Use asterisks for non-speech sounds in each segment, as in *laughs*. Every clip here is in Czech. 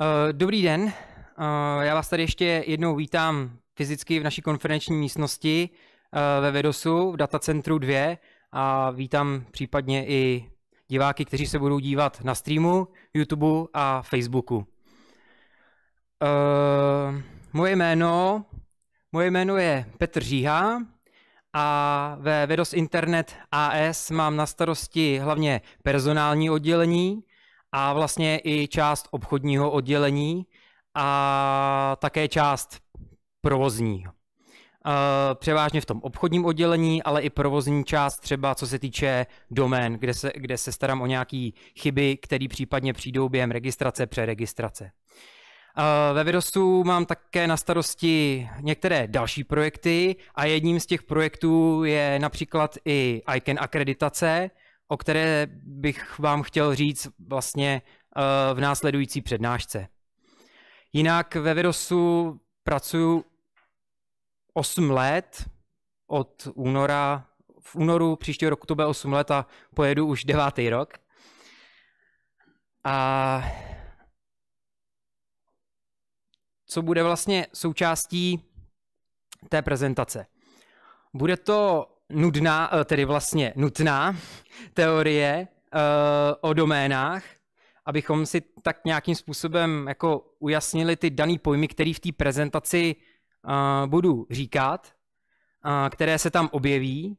Uh, dobrý den, uh, já vás tady ještě jednou vítám fyzicky v naší konferenční místnosti uh, ve Vedosu v datacentru 2 a vítám případně i diváky, kteří se budou dívat na streamu, YouTube a Facebooku. Moje jméno, moje jméno je Petr Říha a ve Vedos Internet AS mám na starosti hlavně personální oddělení, a vlastně i část obchodního oddělení a také část provozní. Eh, převážně v tom obchodním oddělení, ale i provozní část třeba co se týče domén, kde se, kde se starám o nějaké chyby, které případně přijdou během registrace, přeregistrace. Eh, ve Vidosu mám také na starosti některé další projekty a jedním z těch projektů je například i ICAN akreditace, o které bych vám chtěl říct vlastně eh, v následující přednášce. Jinak ve Virosu pracuji 8 let od února. V únoru příštího roku to bude 8 let a pojedu už devátý rok. A co bude vlastně součástí té prezentace? Bude to nudná, eh, tedy vlastně nutná teorie eh, o doménách, abychom si tak nějakým způsobem jako ujasnili ty dané pojmy, které v té prezentaci eh, budu říkat, které se tam objeví.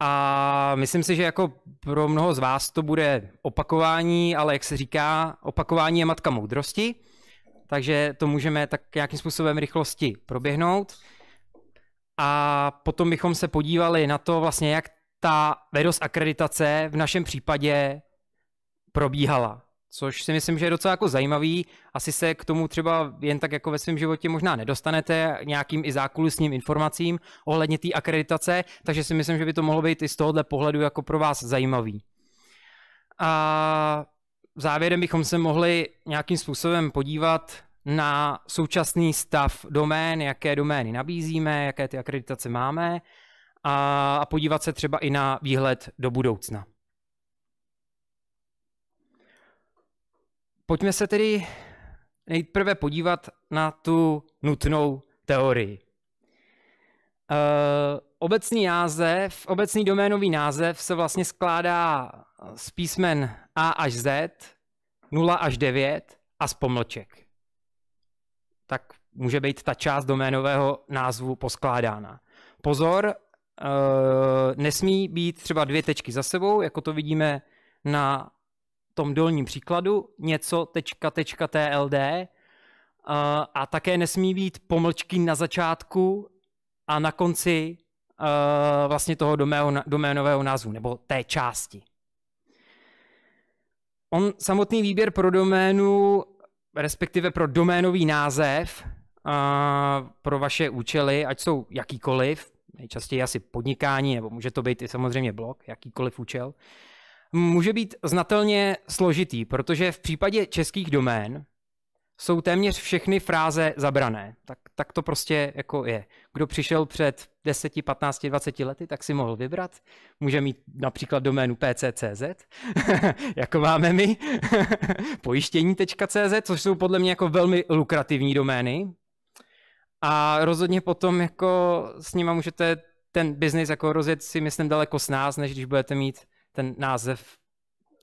A myslím si, že jako pro mnoho z vás to bude opakování, ale jak se říká, opakování je matka moudrosti, takže to můžeme tak nějakým způsobem rychlosti proběhnout a potom bychom se podívali na to vlastně, jak ta vedos akreditace v našem případě probíhala. Což si myslím, že je docela jako zajímavý. Asi se k tomu třeba jen tak jako ve svém životě možná nedostanete nějakým i zákulisním informacím ohledně té akreditace, takže si myslím, že by to mohlo být i z tohohle pohledu jako pro vás zajímavý. A závěrem bychom se mohli nějakým způsobem podívat na současný stav domén, jaké domény nabízíme, jaké ty akreditace máme a, a podívat se třeba i na výhled do budoucna. Pojďme se tedy nejprve podívat na tu nutnou teorii. Uh, obecný název, obecný doménový název se vlastně skládá z písmen A až Z, 0 až 9 a z pomlček tak může být ta část doménového názvu poskládána. Pozor, eh, nesmí být třeba dvě tečky za sebou, jako to vidíme na tom dolním příkladu, něco tečka tečka tld eh, a také nesmí být pomlčky na začátku a na konci eh, vlastně toho doménového názvu nebo té části. On samotný výběr pro doménu respektive pro doménový název a pro vaše účely, ať jsou jakýkoliv, nejčastěji asi podnikání, nebo může to být i samozřejmě blog, jakýkoliv účel, může být znatelně složitý, protože v případě českých domén jsou téměř všechny fráze zabrané. Tak, tak to prostě jako je kdo přišel před 10, 15, 20 lety, tak si mohl vybrat. Může mít například doménu pc.cz, *laughs* jako máme my, *laughs* pojištění.cz, což jsou podle mě jako velmi lukrativní domény. A rozhodně potom jako s nima můžete ten biznis jako rozjet si myslím daleko s nás, než když budete mít ten název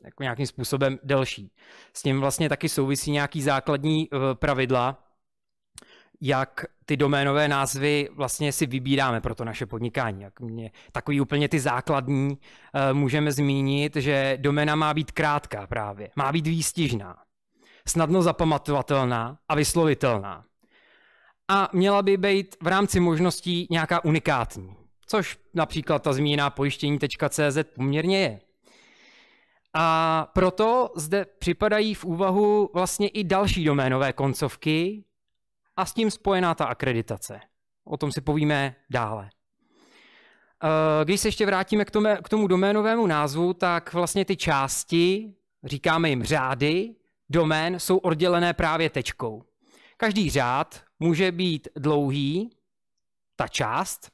jako nějakým způsobem delší. S tím vlastně taky souvisí nějaký základní eh, pravidla, jak ty doménové názvy vlastně si vybíráme pro to naše podnikání. Jak mě, takový úplně ty základní eh, můžeme zmínit, že doména má být krátká právě, má být výstižná, snadno zapamatovatelná a vyslovitelná. A měla by být v rámci možností nějaká unikátní, což například ta zmíněná pojištění.cz poměrně je. A proto zde připadají v úvahu vlastně i další doménové koncovky, a s tím spojená ta akreditace. O tom si povíme dále. Eh, když se ještě vrátíme k tomu, doménovému názvu, tak vlastně ty části, říkáme jim řády, domén, jsou oddělené právě tečkou. Každý řád může být dlouhý, ta část,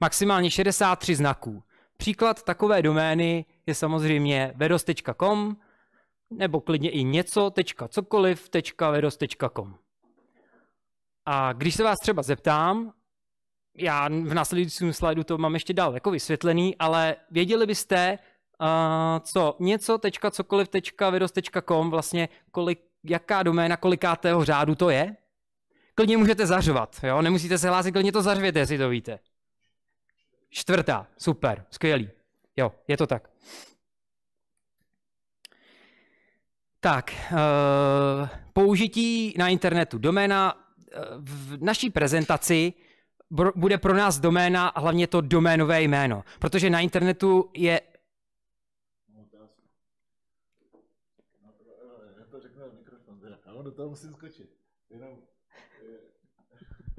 maximálně 63 znaků. Příklad takové domény je samozřejmě vedos.com nebo klidně i něco.cokoliv.vedos.com. A když se vás třeba zeptám, já v následujícím slajdu to mám ještě dál jako vysvětlený, ale věděli byste, uh, co něco tečka, cokoliv tečka, vidos.com, vlastně kolik, jaká doména kolikátého řádu to je? Klidně můžete zařvat, jo? nemusíte se hlásit, klidně to zařvěte, jestli to víte. Čtvrtá, super, skvělý. Jo, je to tak. Tak, uh, použití na internetu. Doména v naší prezentaci bude pro nás doména a hlavně to doménové jméno, protože na internetu je Já do toho musím skočit. Jenom, eh,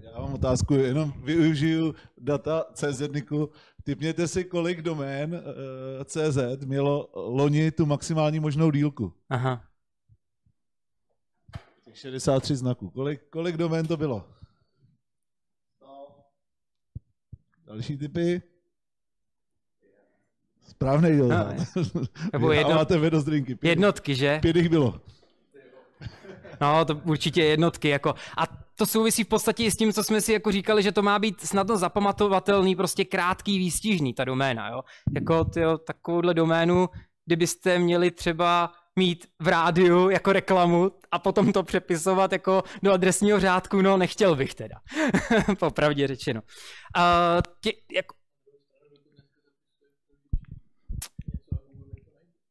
já mám otázku, jenom využiju data CZniku. Typněte si, kolik domén eh, CZ mělo loni tu maximální možnou dílku. Aha. 63 znaků. Kolik, kolik domén to bylo? Další typy? Správný jo. No, *laughs* nebo jedno... máte vy drinky. Pět, jednotky, že? Pět jich bylo. No, to určitě jednotky. Jako. A to souvisí v podstatě i s tím, co jsme si jako říkali, že to má být snadno zapamatovatelný, prostě krátký, výstižný, ta doména. Jo? Jako tyjo, takovouhle doménu, kdybyste měli třeba mít v rádiu jako reklamu a potom to přepisovat jako do adresního řádku, no nechtěl bych teda, *laughs* popravdě řečeno. Uh, tě, jako...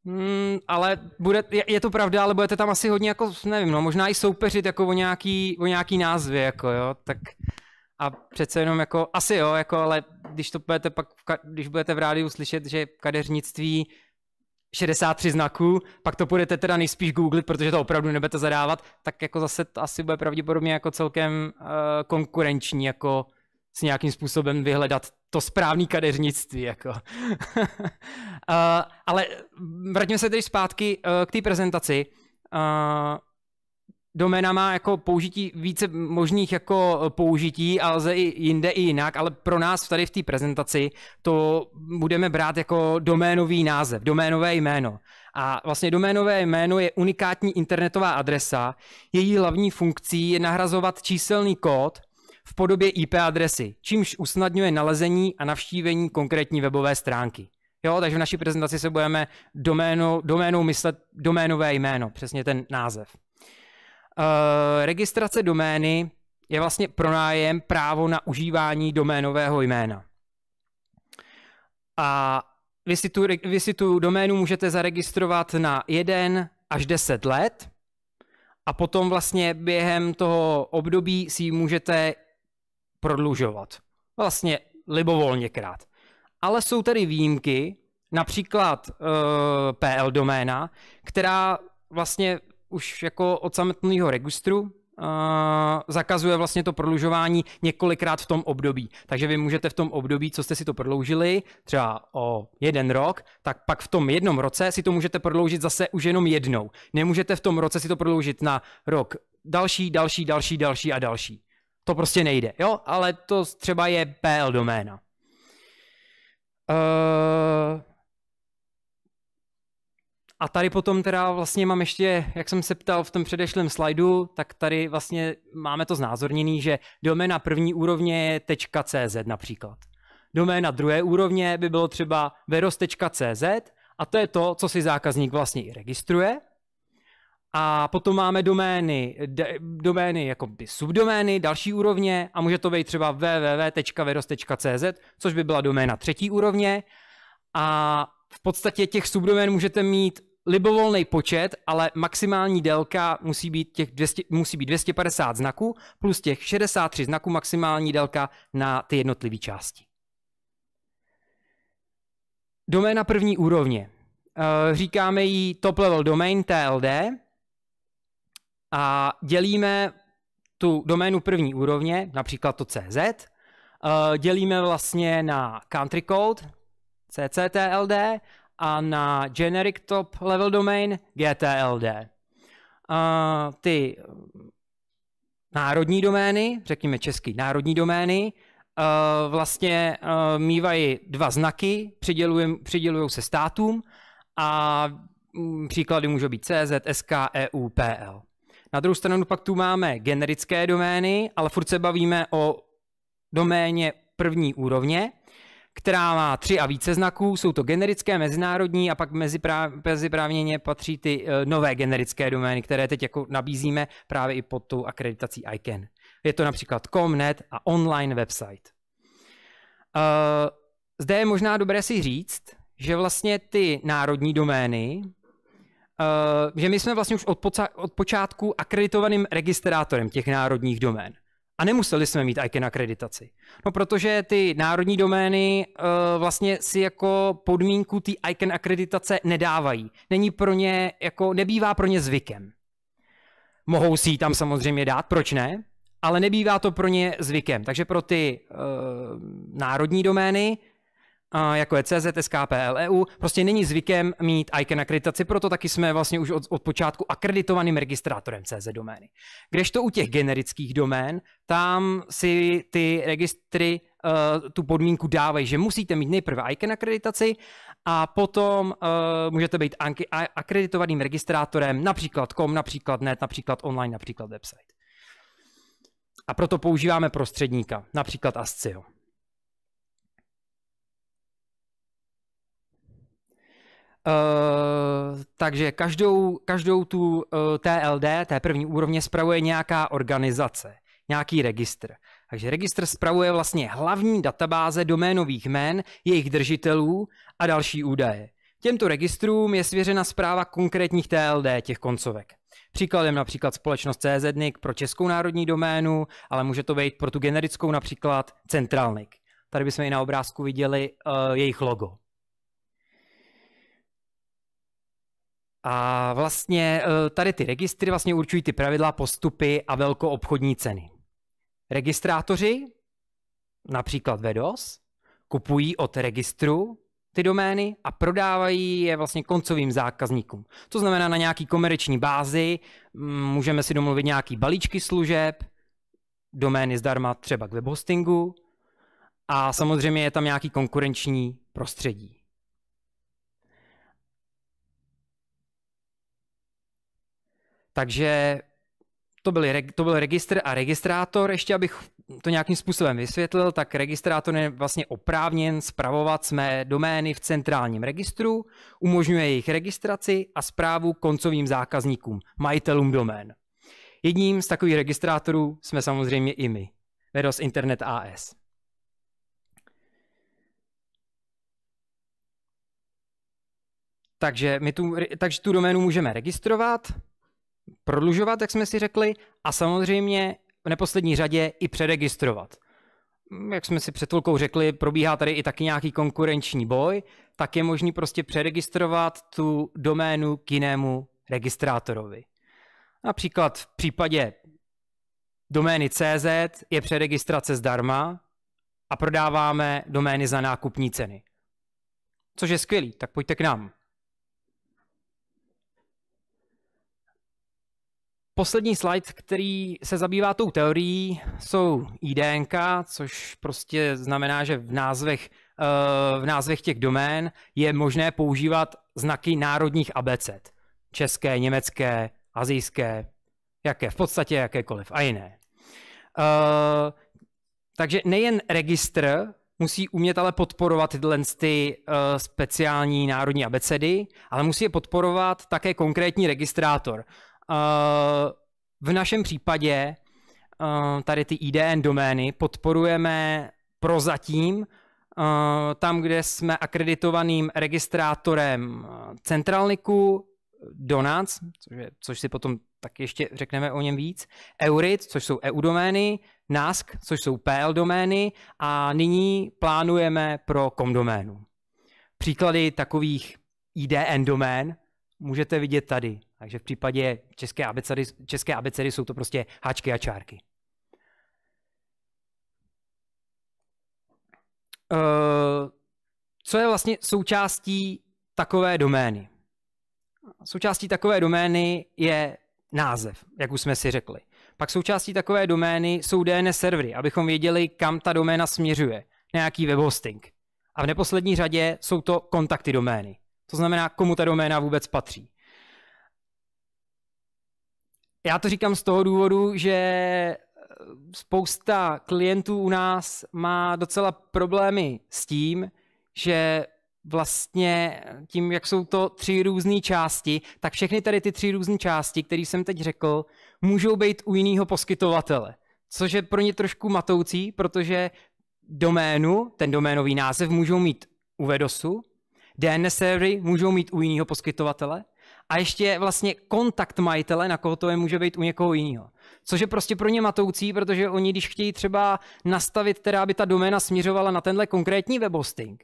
Hmm, ale bude, je, je, to pravda, ale budete tam asi hodně jako, nevím, no, možná i soupeřit jako o nějaký, o nějaký názvy, jako jo, tak a přece jenom jako, asi jo, jako, ale když to budete pak, když budete v rádiu slyšet, že kadeřnictví 63 znaků, pak to budete teda nejspíš googlit, protože to opravdu nebudete zadávat, tak jako zase to asi bude pravděpodobně jako celkem uh, konkurenční, jako s nějakým způsobem vyhledat to správné kadeřnictví. Jako. uh, *laughs* ale vrátíme se tedy zpátky uh, k té prezentaci. Uh, doména má jako použití více možných jako e, použití a lze i jinde i jinak, ale pro nás tady v té prezentaci to budeme brát jako doménový název, doménové jméno. A vlastně doménové jméno je unikátní internetová adresa, její hlavní funkcí je nahrazovat číselný kód v podobě IP adresy, čímž usnadňuje nalezení a navštívení konkrétní webové stránky. Jo, takže v naší prezentaci se budeme doménou, doménou myslet doménové jméno, přesně ten název. Eh, registrace domény je vlastně pronájem právo na užívání doménového jména. A vy si, tu, vy si tu doménu můžete zaregistrovat na 1 až 10 let a potom vlastně během toho období si ji můžete prodlužovat. Vlastně libovolně krát. Ale jsou tady výjimky, například e, eh, PL doména, která vlastně už jako od samotného registru Uh, zakazuje vlastně to prodlužování několikrát v tom období. Takže vy můžete v tom období, co jste si to prodloužili, třeba o jeden rok, tak pak v tom jednom roce si to můžete prodloužit zase už jenom jednou. Nemůžete v tom roce si to prodloužit na rok další, další, další, další a další. To prostě nejde, jo? Ale to třeba je PL doména. Uh, a tady potom teda vlastně mám ještě, jak jsem se ptal v tom předešlém slajdu, tak tady vlastně máme to znázorněný, že doména první úrovně je .cz například. Doména druhé úrovně by bylo třeba veros.cz a to je to, co si zákazník vlastně i registruje. A potom máme domény, domény jako by subdomény, další úrovně a může to být třeba www.veros.cz, což by byla doména třetí úrovně. A v podstatě těch subdomén můžete mít libovolný počet, ale maximální délka musí být, těch 200, musí být 250 znaků plus těch 63 znaků maximální délka na ty jednotlivé části. Doména první úrovně. Eh, říkáme jí top level domain TLD a dělíme tu doménu první úrovně, například to CZ, eh, dělíme vlastně na country code, CCTLD a na generic top level domain GTLD. Uh, ty eh, národní domény, řekněme český národní domény, uh, vlastně uh, mývají dva znaky, přidělují se státům a mm, příklady můžou být CZ, SK, EU, PL. Na druhou stranu pak tu máme generické domény, ale furt se bavíme o doméně první úrovně, která má tři a více znaků, jsou to generické, mezinárodní a pak meziprávněně patří ty eh, nové generické domény, které teď jako nabízíme právě i pod tou akreditací ICANN. Je to například .com.net a online website. Eh, zde je možná dobré si říct, že vlastně ty národní domény, eh, že my jsme vlastně už od, poca- od počátku akreditovaným registrátorem těch národních domén. A nemuseli jsme mít ICANN e akreditaci. No protože ty národní domény uh, vlastně si jako podmínku ty ICANN e akreditace nedávají. Není pro ně, jako nebývá pro ně zvykem. Mohou si ji tam samozřejmě dát, proč ne? Ale nebývá to pro ně zvykem. Takže pro ty uh, národní domény jako je CZSK, PLEU, prostě není zvykem mít ICANN e akreditaci, proto taky jsme vlastně už od, od počátku akreditovaným registrátorem CZ domény. Kdežto u těch generických domén, tam si ty registry uh, tu podmínku dávají, že musíte mít nejprve ICANN e akreditaci a potom uh, můžete být akreditovaným registrátorem například com, například net, například online, například website. A proto používáme prostředníka, například ASCIO. Uh, takže každou, každou tu uh, eh, TLD, té první úrovně, spravuje nějaká organizace, nějaký registr. Takže registr spravuje vlastně hlavní databáze doménových jmén, jejich držitelů a další údaje. Těmto registrům je svěřena zpráva konkrétních TLD, těch koncovek. Příkladem například společnost CZNIC pro Českou národní doménu, ale může to být pro tu generickou například Centralnik. Tady bychom i na obrázku viděli uh, jejich logo. A vlastně eh, tady ty registry vlastně určují ty pravidla, postupy a velkoobchodní ceny. Registrátoři, například VEDOS, kupují od registru ty domény a prodávají je vlastně koncovým zákazníkům. To znamená na nějaký komerční bázi, mm, můžeme si domluvit nějaký balíčky služeb, domény zdarma třeba k webhostingu a samozřejmě je tam nějaký konkurenční prostředí. Takže to byl, to byl registr a registrátor, ještě abych to nějakým způsobem vysvětlil, tak registrátor je vlastně oprávněn zpravovat své domény v centrálním registru, umožňuje jejich registraci a zprávu koncovým zákazníkům, majitelům domén. Jedním z takových registrátorů jsme samozřejmě i my, Veros Internet AS. Takže my tu, takže tu doménu můžeme registrovat, prodlužovat, jak jsme si řekli, a samozřejmě v neposlední řadě i přeregistrovat. Mm, jak jsme si před chvilkou řekli, probíhá tady i taky nějaký konkurenční boj, tak je možný prostě přeregistrovat tu doménu k jinému registrátorovi. Například v případě domény CZ je přeregistrace zdarma a prodáváme domény za nákupní ceny. Což je skvělý, tak pojďte k nám. Poslední slide, který se zabývá tou teorií, jsou IDNK, což prostě znamená, že v názvech, eh, v názvech těch domén je možné používat znaky národních abeced. České, německé, azijské, jaké, v podstatě jakékoliv a jiné. Eh, takže nejen registr musí umět ale podporovat tyhle ty, eh, speciální národní abecedy, ale musí je podporovat také konkrétní registrátor. Eh, v našem případě eh, tady ty IDN domény podporujeme prozatím eh, tam, kde jsme akreditovaným registrátorem Centralniku, Donac, což, je, což si potom tak ještě řekneme o něm víc, Eurit, což jsou EU domény, NASK, což jsou PL domény a nyní plánujeme pro COM doménu. Příklady takových IDN domén můžete vidět tady. Takže v případě české abecedy, české abecedy jsou to prostě háčky a čárky. Eh, co je vlastně součástí takové domény? Součástí takové domény je název, jak už jsme si řekli. Pak součástí takové domény jsou DNS servery, abychom věděli, kam ta doména směřuje. Nějaký web hosting. A v neposlední řadě jsou to kontakty domény. To znamená, komu ta doména vůbec patří. Já to říkám z toho důvodu, že eh, spousta klientů u nás má docela problémy s tím, že vlastně tím, jak jsou to tři různé části, tak všechny tady ty tři různé části, které jsem teď řekl, můžou být u jiného poskytovatele. Což je pro ně trošku matoucí, protože doménu, ten doménový název můžou mít u Vedosu, DNS servery můžou mít u jiného poskytovatele, a ještě vlastně kontakt majitele, na koho to je, může být u někoho jiného. Což je prostě pro ně matoucí, protože oni, když chtějí třeba nastavit, teda aby ta doména směřovala na tenhle konkrétní webhosting,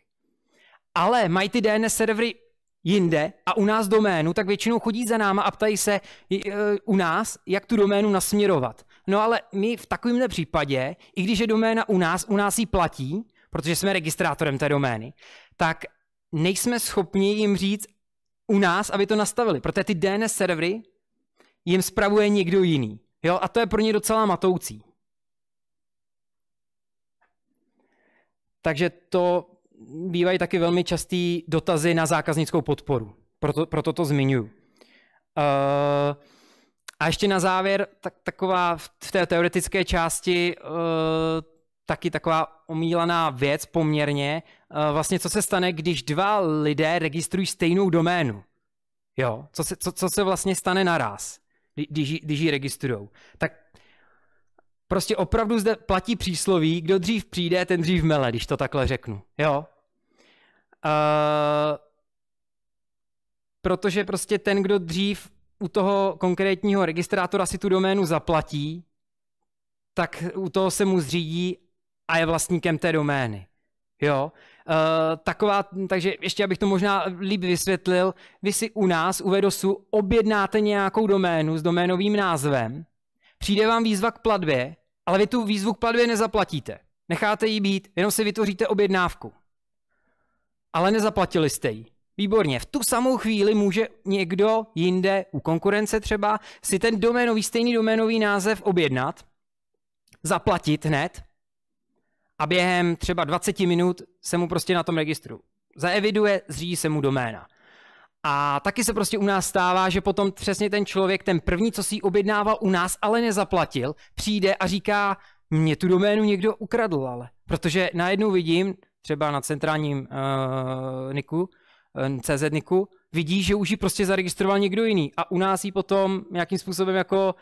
ale mají ty DNS servery jinde a u nás doménu, tak většinou chodí za náma a ptají se e, u nás, jak tu doménu nasměrovat. No ale my v takovémhle případě, i když je doména u nás, u nás ji platí, protože jsme registrátorem té domény, tak nejsme schopni jim říct, u nás, aby to nastavili, protože ty DNS servery jim spravuje někdo jiný. Jo? A to je pro ně docela matoucí. Takže to bývají taky velmi častý dotazy na zákaznickou podporu. Proto, proto to zmiňuji. Uh, eh, a ještě na závěr, tak, taková v té teoretické části uh, taky taková omílaná věc poměrně, Eh, vlastně co se stane, když dva lidé registrují stejnou doménu. Jo, co se, co, co se vlastně stane naraz, když, když ji registrují. Tak prostě opravdu zde platí přísloví, kdo dřív přijde, ten dřív mele, když to takhle řeknu. Jo. Uh, protože prostě ten, kdo dřív u toho konkrétního registrátora si tu doménu zaplatí, tak u toho se mu zřídí a je vlastníkem té domény. Jo? Eh, taková, takže ještě abych to možná líp vysvětlil, vy si u nás, u Vedosu, objednáte nějakou doménu s doménovým názvem, přijde vám výzva k platbě, ale vy tu výzvu k platbě nezaplatíte. Necháte ji být, jenom si vytvoříte objednávku. Ale nezaplatili jste ji. Výborně, v tu samou chvíli může někdo jinde, u konkurence třeba, si ten doménový, stejný doménový název objednat, zaplatit hned a během třeba 20 minut se mu prostě na tom registru zaeviduje, zřídí se mu doména. A taky se prostě u nás stává, že potom přesně ten člověk, ten první, co si objednával u nás, ale nezaplatil, přijde a říká, mě tu doménu někdo ukradl, ale. Protože najednou vidím, třeba na centrálním uh, Niku, eh, CZ Niku, vidí, že už ji prostě zaregistroval někdo jiný a u nás ji potom nějakým způsobem jako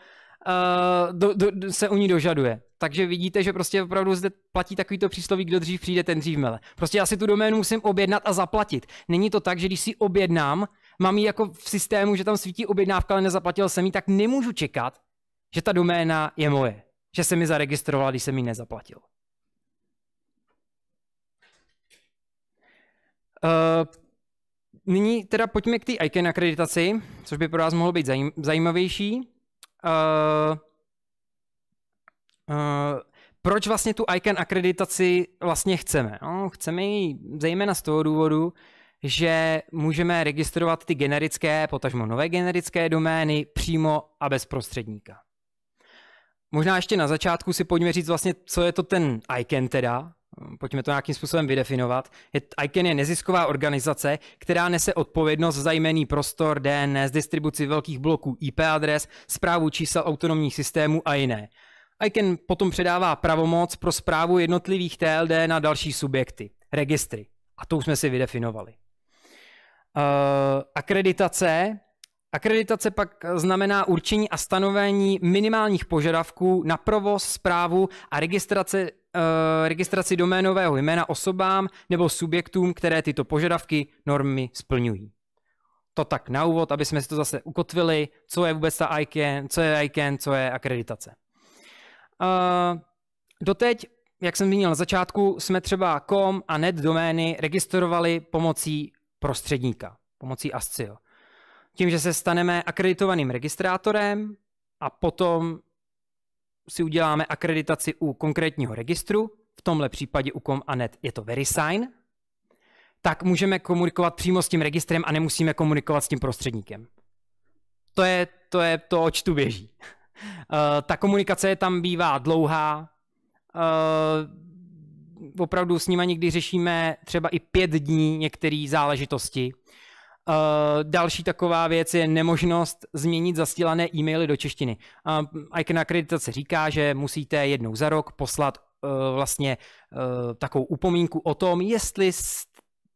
Eh, do, do, se u ní dožaduje. Takže vidíte, že prostě opravdu zde platí takovýto přísloví, kdo dřív přijde, ten dřív mele. Prostě já si tu doménu musím objednat a zaplatit. Není to tak, že když si objednám, mám ji jako v systému, že tam svítí objednávka, ale nezaplatil jsem ji, tak nemůžu čekat, že ta doména je moje. Že se mi zaregistrovala, když jsem ji nezaplatil. Uh, nyní teda pojďme k té ICANN e akreditaci, což by pro vás mohlo být zajím, zajímavější. Eh, eh, proč vlastně tu ICANN akreditaci vlastně chceme. No, chceme ji zejména z toho důvodu, že můžeme registrovat ty generické, potažmo nové generické domény přímo a bez prostředníka. Možná ještě na začátku si pojďme říct vlastně, co je to ten ICANN teda, pojďme to nějakým způsobem vydefinovat. ICANN je nezisková organizace, která nese odpovědnost za jmený prostor, DNS, distribuci velkých bloků IP adres, zprávu čísel autonomních systémů a jiné. ICANN potom předává pravomoc pro zprávu jednotlivých TLD na další subjekty, registry. A to už jsme si vydefinovali. Uh, akreditace Akreditace pak znamená určení a stanovení minimálních požadavků na provoz, zprávu a registraci, eh, registraci doménového jména osobám nebo subjektům, které tyto požadavky normy splňují. To tak na úvod, aby jsme si to zase ukotvili, co je vůbec ta ICANN, co je ICANN, co je akreditace. Uh, doteď, jak jsem zmínil na začátku, jsme třeba com a net domény registrovali pomocí prostředníka, pomocí ASCII tím, že se staneme akreditovaným registrátorem a potom si uděláme akreditaci u konkrétního registru, v tomhle případě u ComAnet je to VeriSign, tak můžeme komunikovat přímo s tím registrem a nemusíme komunikovat s tím prostředníkem. To je to, je to oč tu běží. *laughs* Eh, ta komunikace je tam bývá dlouhá. Eh, opravdu s nimi někdy řešíme třeba i pět dní některé záležitosti. Eh, další taková věc je nemožnost změnit zastílané e-maily do češtiny. Uh, eh, ICANN akreditace říká, že musíte jednou za rok poslat uh, vlastně uh, takovou upomínku o tom, jestli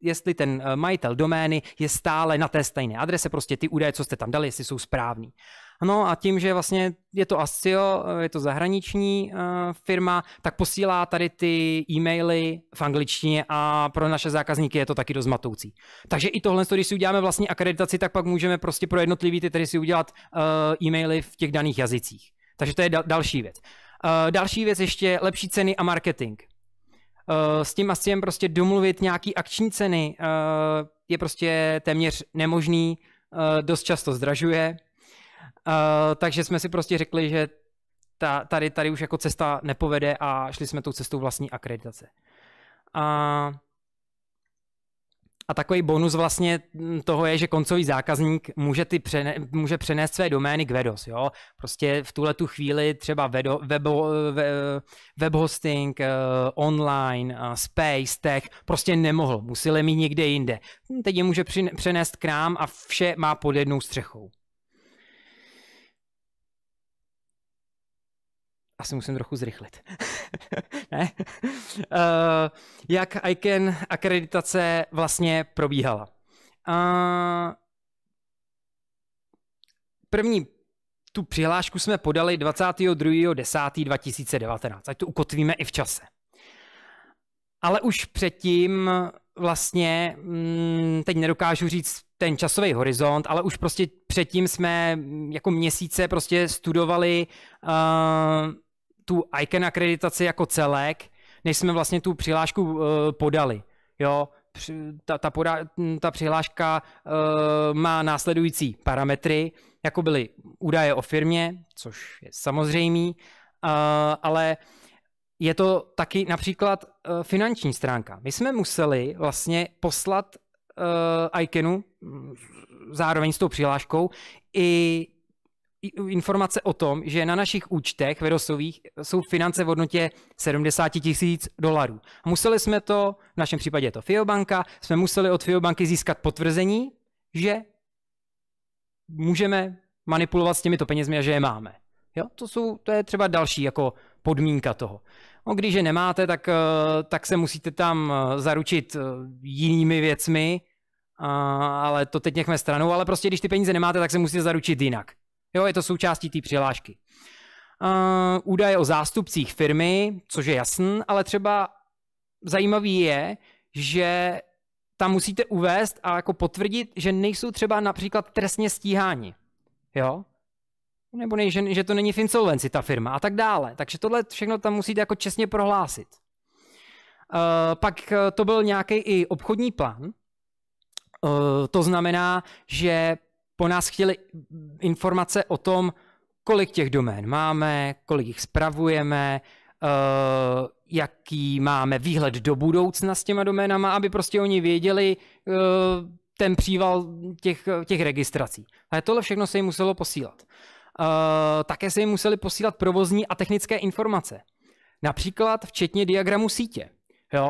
jestli ten eh, majitel domény je stále na té stejné adrese, prostě ty údaje, co jste tam dali, jestli jsou správný. No a tím, že vlastně je to ASCIO, eh, je to zahraniční eh, firma, tak posílá tady ty e-maily v angličtině a pro naše zákazníky je to taky dost matoucí. Takže i tohle, když si uděláme vlastní akreditaci, tak pak můžeme prostě pro jednotlivý ty tady si udělat e-maily v těch daných jazycích. Takže to je další věc. Další věc ještě lepší ceny a marketing. Eh, s tím Astiem prostě domluvit nějaký akční ceny eh, je prostě téměř nemožný, eh, dost často zdražuje, takže jsme si prostě řekli, že ta, tady, tady už jako cesta nepovede a šli jsme tou cestou vlastní akreditace. A a takový bonus vlastně mm, toho je, že koncový zákazník může, ty přene, může přenést své domény k Vedos. Jo? Prostě v tuhle tu chvíli třeba vedo, webo, web hosting, eh, online, eh, space, tech, prostě nemohl. Museli mít někde jinde. Teď je může přenést k nám a vše má pod jednou střechou. asi musím trochu zrychlit. *laughs* ne? Uh, jak ICANN akreditace vlastně probíhala. Uh, první tu přihlášku jsme podali 22.10.2019, ať to ukotvíme i v čase. Ale už předtím vlastně, mm, teď nedokážu říct ten časový horizont, ale už prostě předtím jsme mm, jako měsíce prostě studovali uh, tu ICAN akreditaci jako celek, než jsme vlastně tu přihlášku uh, podali. Jo, ta, ta, poda, hm, ta přihláška uh, má následující parametry, jako byly údaje o firmě, což je samozřejmý, uh, ale je to taky například uh, finanční stránka. My jsme museli vlastně poslat uh, zároveň s tou přihláškou i informace o tom, že na našich účtech vedosových jsou finance v hodnotě 70 tisíc dolarů. Museli jsme to, v našem případě je to FIOBanka, jsme museli od FIOBanky získat potvrzení, že můžeme manipulovat s těmito penězmi a že je máme. Jo? To, jsou, to je třeba další jako podmínka toho. No, když je nemáte, tak, eh, tak se musíte tam eh, zaručit eh, jinými věcmi, ale to teď nechme stranou, ale prostě když ty peníze nemáte, tak se musíte zaručit jinak. Jo, je to součástí té přihlášky. Uh, údaje o zástupcích firmy, což je jasný, ale třeba zajímavý je, že tam musíte uvést a jako potvrdit, že nejsou třeba například trestně stíháni. Jo? Nebo ne, že, že to není v insolvenci ta firma a tak dále. Takže tohle všechno tam musíte jako čestně prohlásit. Uh, pak eh, to byl nějaký i obchodní plán. Uh, to znamená, že po nás chtěli informace o tom, kolik těch domén máme, kolik jich spravujeme, uh, jaký máme výhled do budoucna s těma doménama, aby prostě oni věděli uh, ten příval těch, těch registrací. A tohle všechno se jim muselo posílat. Uh, také se jim museli posílat provozní a technické informace. Například včetně diagramu sítě. Jo?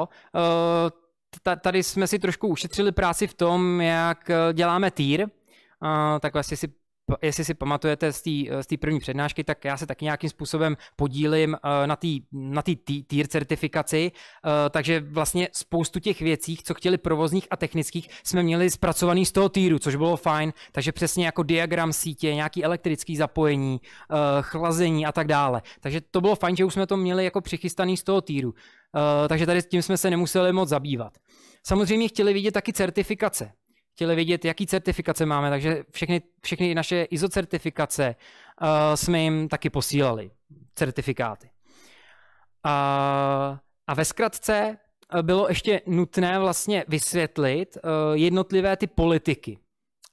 Uh, tady jsme si trošku ušetřili práci v tom, jak děláme týr, tak vlastně si jestli si pamatujete z té první přednášky, tak já se taky nějakým způsobem podílím e, na té na tý certifikaci, e, takže vlastně spoustu těch věcí, co chtěli provozních a technických, jsme měli zpracovaný z toho týru, což bylo fajn, takže přesně jako diagram sítě, nějaký elektrický zapojení, e, chlazení a tak dále. Takže to bylo fajn, že už jsme to měli jako přichystaný z toho týru. Takže tady s tím jsme se nemuseli moc zabývat. Samozřejmě chtěli vidět taky certifikace chtěli vědět, jaký certifikace máme, takže všechny, všechny naše ISO certifikace uh, eh, jsme jim taky posílali, certifikáty. Uh, a ve zkratce eh, bylo ještě nutné vlastně vysvětlit uh, jednotlivé ty politiky,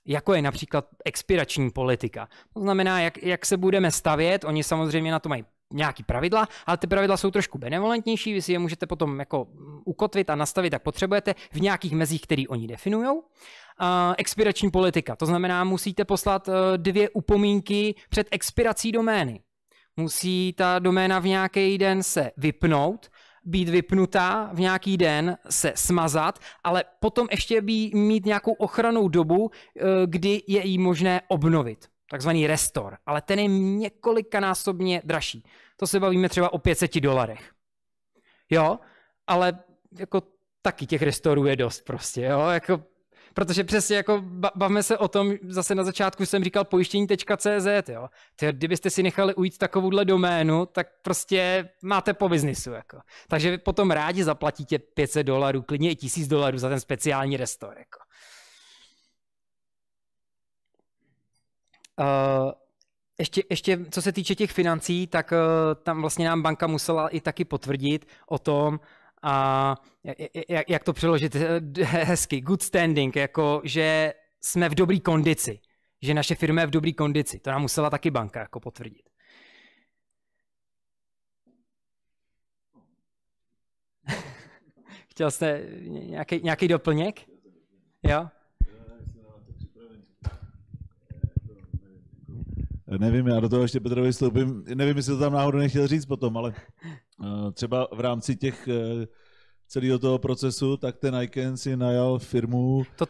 jako je například expirační politika. To znamená, jak, jak se budeme stavět, oni samozřejmě na to mají nějaký pravidla, ale ty pravidla jsou trošku benevolentnější, vy si je můžete potom jako mm, ukotvit a nastavit, jak potřebujete, v nějakých mezích, které oni definují. Uh, expirační politika, to znamená, musíte poslat uh, dvě upomínky před expirací domény. Musí ta doména v nějaký den se vypnout, být vypnutá v nějaký den, se smazat, ale potom ještě být, mít nějakou ochranou dobu, eh, kdy je jí možné obnovit takzvaný restore. ale ten je několikanásobně dražší to se bavíme třeba o 500 dolarech. Jo, ale jako taky těch restorů je dost prostě, jo, jako Protože přesně jako bavme se o tom, zase na začátku jsem říkal pojištění.cz, jo. Tyjo, kdybyste si nechali ujít takovouhle doménu, tak prostě máte po biznisu, jako. Takže vy potom rádi zaplatíte 500 dolarů, klidně i 1000 dolarů za ten speciální restor, jako. Uh, ještě, ještě co se týče těch financí, tak eh, tam vlastně nám banka musela i taky potvrdit o tom, a jak, jak to přeložit eh, hezky, good standing, jako že jsme v dobré kondici, že naše firma je v dobré kondici. To nám musela taky banka jako potvrdit. *laughs* Chtěl jste nějaký, nějaký doplněk? Jo? Nevím, já do toho ještě Petrovi vstoupím. Nevím, jestli to tam náhodou nechtěl říct potom, ale eh, třeba v rámci těch eh, celého toho procesu, tak ten Iken si najal firmu. To,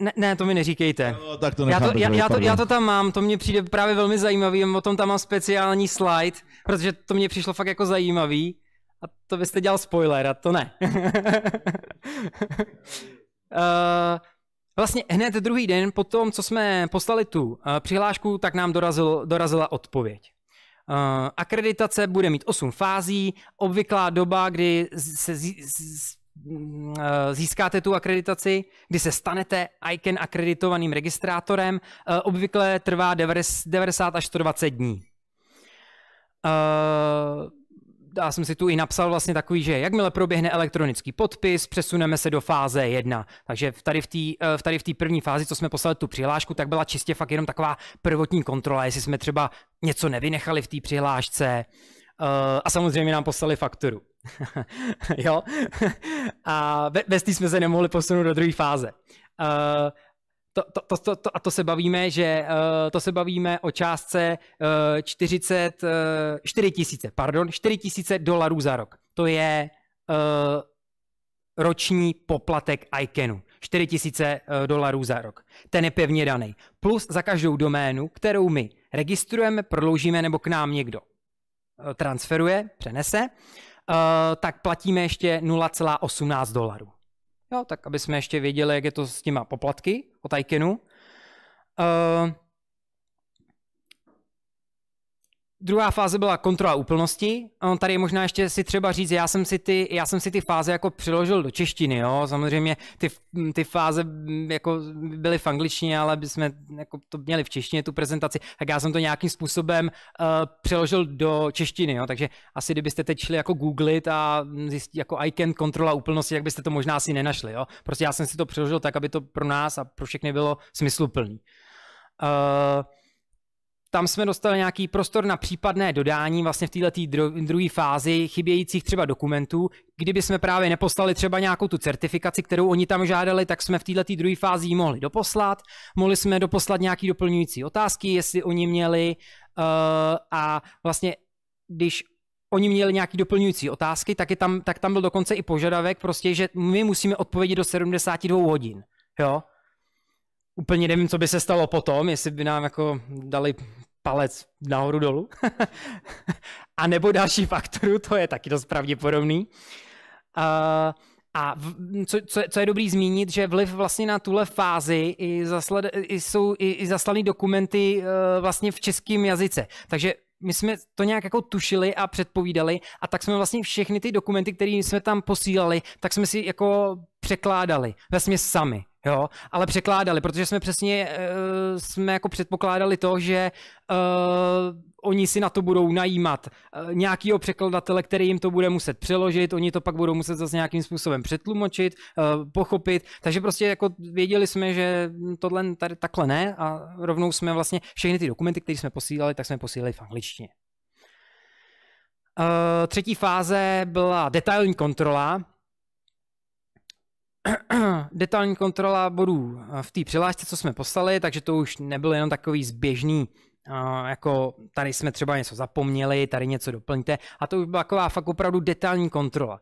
ne, ne, to mi neříkejte. No, tak to nechám, já, to, já, já, to, já to tam mám, to mně přijde právě velmi zajímavý, o tom tam mám speciální slide, protože to mně přišlo fakt jako zajímavý. A to byste dělal spoiler, a to ne. uh, *laughs* Vlastně hned druhý den po tom, co jsme poslali tu eh, přihlášku, tak nám dorazil, dorazila odpověď. Eh, akreditace bude mít 8 fází, obvyklá doba, kdy se mm, eh, získáte tu akreditaci, kdy se stanete ICANN akreditovaným registrátorem, obvykle trvá 90 až 120 dní já jsem si tu i napsal vlastně takový, že jakmile proběhne elektronický podpis, přesuneme se do fáze 1. Takže tady v té v tady v té eh, první fázi, co jsme poslali tu přihlášku, tak byla čistě fakt jenom taková prvotní kontrola, jestli jsme třeba něco nevynechali v té přihlášce. Eh, a samozřejmě nám poslali fakturu. *laughs* jo? *laughs* a bez té jsme se nemohli posunout do druhé fáze. Eh, to, to, to, to, to, a to se bavíme, že uh, to se bavíme o částce uh, 40, uh, 4 tisíce, pardon, 4 tisíce dolarů za rok. To je uh, roční poplatek ICANNu. 4 tisíce uh, dolarů za rok. Ten je pevně daný. Plus za každou doménu, kterou my registrujeme, prodloužíme nebo k nám někdo transferuje, přenese, uh, tak platíme ještě 0,18 dolarů. Jo, tak aby jsme ještě věděli, jak je to s těma poplatky o Taikenu. Uh, eh, Druhá fáze byla kontrola úplnosti. tady je možná ještě si třeba říct, já jsem si ty, já jsem si ty fáze jako přiložil do češtiny, jo. Samozřejmě ty, ty fáze mm, jako byly v angličtině, ale by jsme jako to měli v češtině tu prezentaci, tak já jsem to nějakým způsobem uh, přeložil do češtiny, jo. Takže asi kdybyste teď šli jako googlit a zjistit jako iCan kontrola úplnosti, jak byste to možná asi nenašli, jo. Prostě já jsem si to přeložil tak, aby to pro nás a pro všechny bylo smysluplný. Uh, tam jsme dostali nějaký prostor na případné dodání vlastně v této druhé fázi chybějících třeba dokumentů. Kdyby jsme právě neposlali třeba nějakou tu certifikaci, kterou oni tam žádali, tak jsme v této druhé fázi ji mohli doposlat. Mohli jsme doposlat nějaké doplňující otázky, jestli oni měli uh, a vlastně když oni měli nějaké doplňující otázky, tak, je tam, tak tam byl dokonce i požadavek, prostě, že my musíme odpovědět do 72 hodin. Jo? úplně nevím, co by se stalo potom, jestli by nám jako dali palec nahoru dolů. *laughs* a nebo další faktorů, to je taky dost pravděpodobný. A, a v, co, co, co je dobrý zmínit, že vliv vlastně na tuhle fázi i zasled, i jsou i, i zaslané dokumenty uh, vlastně v českém jazyce. Takže my jsme to nějak jako tušili a předpovídali a tak jsme vlastně všechny ty dokumenty, které jsme tam posílali, tak jsme si jako překládali, vlastně sami, jo, ale překládali, protože jsme přesně, uh, jsme jako předpokládali to, že uh, oni si na to budou najímat uh, nějakýho překladatele, který jim to bude muset přeložit, oni to pak budou muset zase nějakým způsobem přetlumočit, uh, pochopit, takže prostě jako věděli jsme, že tohle tady takhle ne a rovnou jsme vlastně všechny ty dokumenty, které jsme posílali, tak jsme posílali v angličtině. Uh, třetí fáze byla detailní kontrola, *clears throat* detailní kontrola bodů eh, v té přihlášce, co jsme poslali, takže to už nebylo jenom takový zběžný eh, jako tady jsme třeba něco zapomněli, tady něco doplňte a to už byla taková fakt opravdu detailní kontrola.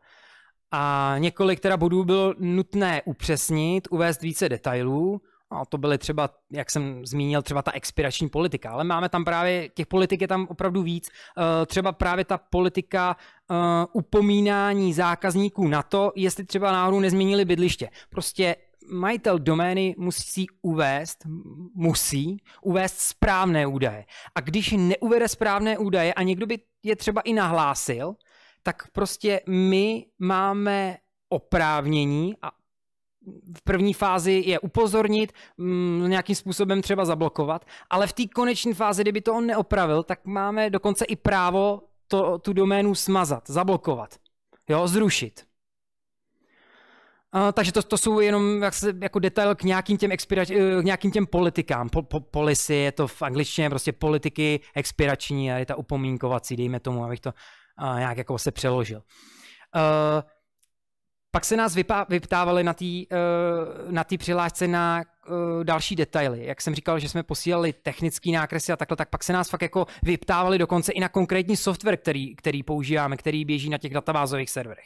A několik teda bodů bylo nutné upřesnit, uvést více detailů No, to byly třeba, jak jsem zmínil, třeba ta expirační politika, ale máme tam právě, těch politik je tam opravdu víc. Eh, třeba právě ta politika eh, upomínání zákazníků na to, jestli třeba náhodou nezměnili bydliště. Prostě majitel domény musí uvést, musí uvést správné údaje. A když neuvede správné údaje a někdo by je třeba i nahlásil, tak prostě my máme oprávnění a v první fázi je upozornit, m, mm, nějakým způsobem třeba zablokovat, ale v té konečné fázi, kdyby to on neopravil, tak máme dokonce i právo to, tu doménu smazat, zablokovat, jo, zrušit. Uh, takže to, to jsou jenom jak se, jako detail k nějakým těm, expirač, eh, k nějakým těm politikám. Po, po, policy je to v angličtině, prostě politiky expirační a je ta upomínkovací, dejme tomu, abych to uh, nějak jako se přeložil. Uh, pak se nás vypá, vyptávali na té uh, eh, na přihlášce na uh, další detaily. Jak jsem říkal, že jsme posílali technické nákresy a takhle, tak pak se nás fakt jako vyptávali dokonce i na konkrétní software, který, který používáme, který běží na těch databázových serverech.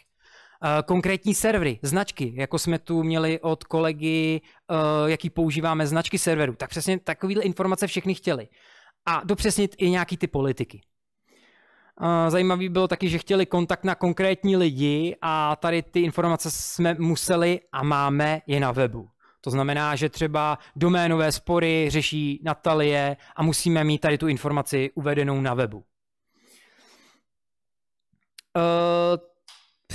Eh, konkrétní servery, značky, jako jsme tu měli od kolegy, jaký používáme značky serverů, tak přesně takovýhle informace všechny chtěli. A dopřesnit i nějaký ty politiky. Zajímavý bylo taky, že chtěli kontakt na konkrétní lidi a tady ty informace jsme museli a máme je na webu. To znamená, že třeba doménové spory řeší Natalie a musíme mít tady tu informaci uvedenou na webu. Uh,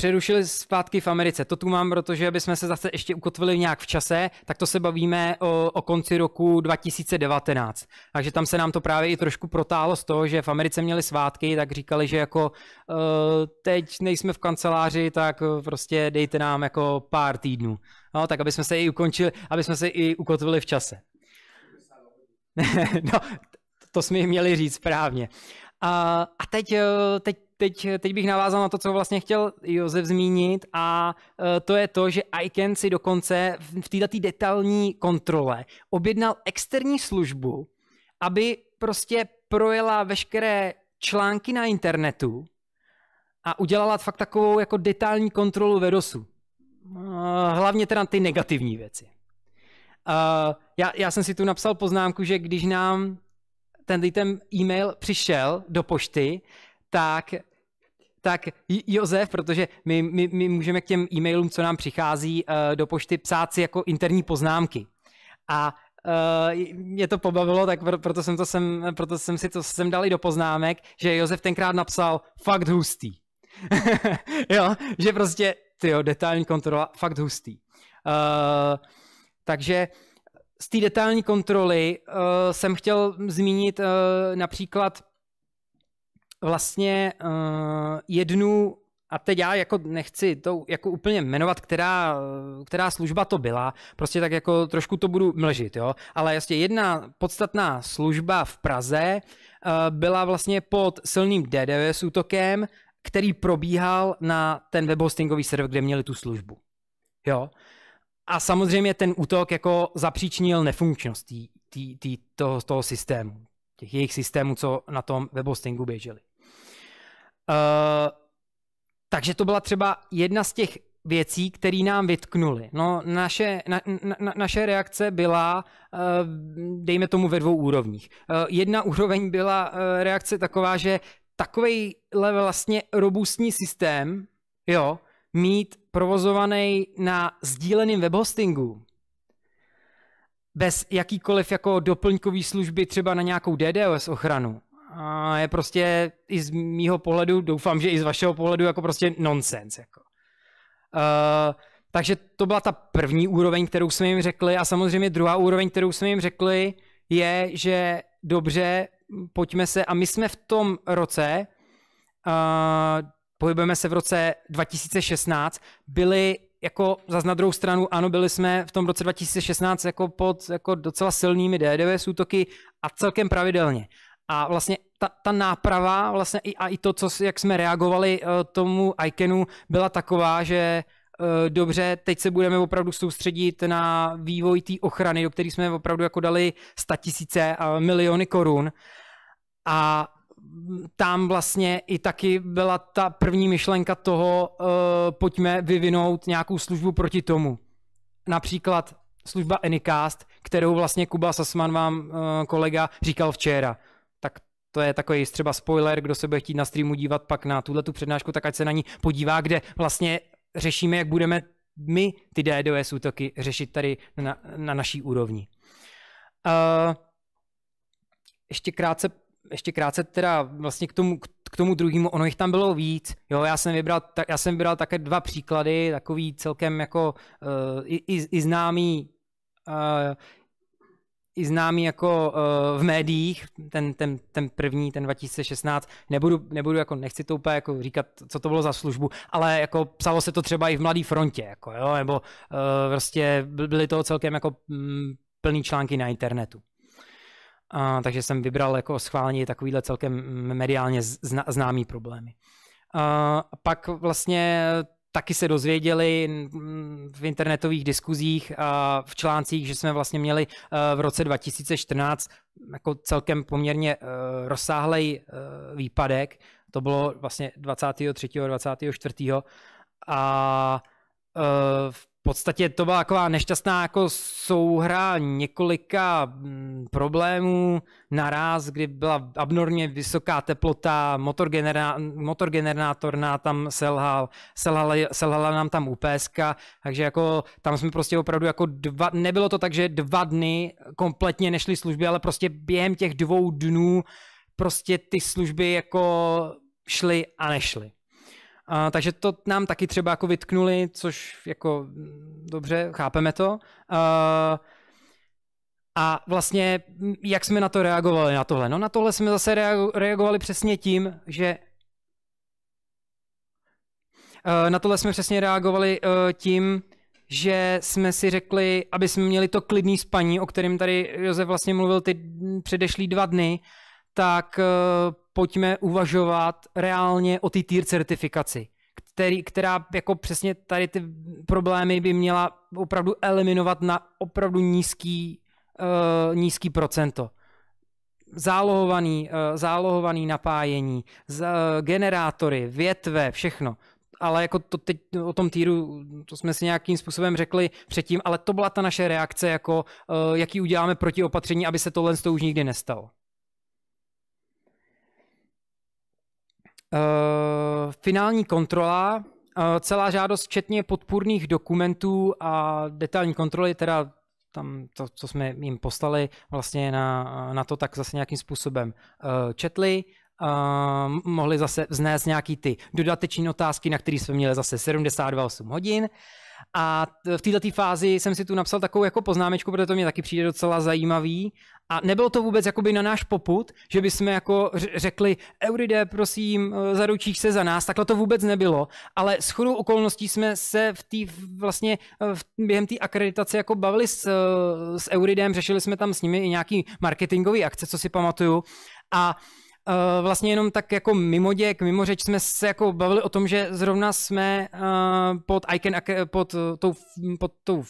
přerušili zpátky v Americe. To tu mám, protože aby jsme se zase ještě ukotvili nějak v čase, tak to se bavíme o, o konci roku 2019. Takže tam se nám to právě i trošku protáhlo z toho, že v Americe měli svátky, tak říkali, že jako eh, teď nejsme v kanceláři, tak prostě dejte nám jako pár týdnů. No, tak aby jsme se i ukončili, aby jsme se i ukotvili v čase. *laughs* no, to jsme jim měli říct správně. A, a teď, eh, teď teď, eh, teď bych navázal na to, co vlastně chtěl Josef zmínit a eh, to je to, že ICANN si dokonce v této detailní kontrole objednal externí službu, aby prostě projela veškeré články na internetu a udělala fakt takovou jako detailní kontrolu vedosu. Eh, hlavně teda ty negativní věci. Já, já jsem si tu napsal poznámku, že když nám ten ten e-mail přišel do pošty, tak tak Josef, protože my, my, my můžeme k těm e-mailům, co nám přichází eh, do pošty, psát si jako interní poznámky. A Uh, mě to pobavilo, tak proto jsem, to sem, proto jsem si to sem dal i do poznámek, že Josef tenkrát napsal fakt hustý. *laughs* jo, že prostě, ty detailní kontrola, fakt hustý. Uh, takže z té detailní kontroly uh, jsem chtěl zmínit uh, například vlastně uh, jednu, a teď já jako nechci to jako úplně jmenovat, která, která služba to byla, prostě tak jako trošku to budu mlžit, jo. Ale jasně jedna podstatná služba v Praze uh, byla vlastně pod silným DDoS útokem, který probíhal na ten webhostingový server, kde měli tu službu. Jo. A samozřejmě ten útok jako zapříčnil nefunkčnost tý, tý, tý, toho, toho systému, těch jejich systémů, co na tom webhostingu běželi. Eh, takže to byla třeba jedna z těch věcí, které nám vytknuli. No, naše, na, na, naše reakce byla, eh, dejme tomu, ve dvou úrovních. Eh, jedna úroveň byla reakce taková, že takovejhle vlastně robustní systém, jo, mít provozovaný na sdíleném webhostingu, bez jakýkoliv jako doplňkové služby třeba na nějakou DDoS ochranu, a je prostě i z mýho pohledu, doufám, že i z vašeho pohledu, jako prostě nonsense. Jako. Uh, takže to byla ta první úroveň, kterou jsme jim řekli a samozřejmě druhá úroveň, kterou jsme jim řekli, je, že dobře, pojďme se, a my jsme v tom roce, uh, pohybujeme se v roce 2016, byli jako za na druhou stranu, ano, byli jsme v tom roce 2016 jako pod jako docela silnými DDVS útoky a celkem pravidelně. A vlastně ta, ta náprava vlastně i, a i to, co, jak jsme reagovali eh, tomu Ikenu, byla taková, že eh, dobře, teď se budeme opravdu soustředit na vývoj té ochrany, do které jsme opravdu jako dali tisíce a miliony korun. A tam vlastně i taky byla ta první myšlenka toho, uh, pojďme vyvinout nějakou službu proti tomu. Například služba Anycast, kterou vlastně Kuba Sasman vám uh, kolega říkal včera to je takový třeba spoiler, kdo se bude chtít na streamu dívat pak na tuhle tu přednášku, tak ať se na ní podívá, kde vlastně řešíme, jak budeme my ty DDoS e útoky řešit tady na, na naší úrovni. Uh, ještě krátce ještě krátce teda vlastně k tomu, k tomu druhému, ono jich tam bylo víc. Jo, já jsem vybral, tak, já jsem vybral také dva příklady, takový celkem jako uh, i, i, i známý uh, i známý jako uh, v médiích, ten, ten, ten první, ten 2016, nebudu, nebudu jako, nechci to úplně jako říkat, co to bylo za službu, ale jako psalo se to třeba i v Mladý frontě, jako jo, nebo uh, prostě byly to celkem jako mm, plný články na internetu. Uh, takže jsem vybral jako schválně takovýhle celkem mm, mediálně zna, známý problémy. Uh, pak vlastně taky se dozvěděli v internetových diskuzích a v článcích, že jsme vlastně měli eh, v roce 2014 jako celkem poměrně eh, rozsáhlej eh, výpadek. To bylo vlastně 23. a 24. A v podstatě to byla taková nešťastná jako souhra několika mm, problémů naraz, kdy byla abnormně vysoká teplota, motor, generá, motor generátor nám tam selhal, selhala, selhala nám tam UPS, takže jako tam jsme prostě opravdu jako dva, nebylo to tak, že dva dny kompletně nešly služby, ale prostě během těch dvou dnů prostě ty služby jako šly a nešly. A, takže to nám taky třeba jako vytknuli, což jako mm, dobře, chápeme to. A, a vlastně, mm, jak jsme na to reagovali, na tohle? No na tohle jsme zase reagovali přesně tím, že e, na tohle jsme přesně reagovali e, tím, že jsme si řekli, aby jsme měli to klidný spaní, o kterém tady Josef vlastně mluvil ty předešlý dva dny, tak e, pojďme uvažovat reálně o té tier certifikaci, který, která jako přesně tady ty problémy by měla opravdu eliminovat na opravdu nízký, uh, nízký procento. Zálohovaný, uh, zálohovaný napájení, z, uh, generátory, větve, všechno ale jako to teď o tom týru, to jsme si nějakým způsobem řekli předtím, ale to byla ta naše reakce, jako jaký uděláme protiopatření, aby se tohle z toho už nikdy nestalo. Uh, finální kontrola, uh, celá žádost včetně podpůrných dokumentů a detailní kontroly, teda tam to, co jsme jim poslali vlastně na, na to, tak zase nějakým způsobem uh, četli. Uh, mohli zase vznést nějaký ty dodateční otázky, na které jsme měli zase 72-8 hodin. Uh, a v této fázi jsem si tu napsal takovou jako poznámečku, protože to mě taky přijde docela zajímavý. A nebylo to vůbec jakoby na náš poput, že bychom jako řekli, Euride, prosím, eh, zaručíš se za nás, takhle to vůbec nebylo, ale s chodou okolností jsme se v tý, vlastně eh, v, během té akreditace jako bavili s, eh, s Euridem, řešili jsme tam s nimi i nějaký marketingový akce, co si pamatuju. A uh, Eh, vlastně jenom tak jako mimo děk, mimo řeč jsme se jako bavili o tom, že zrovna jsme uh, pod ICAN, eh, pod tou, pod tou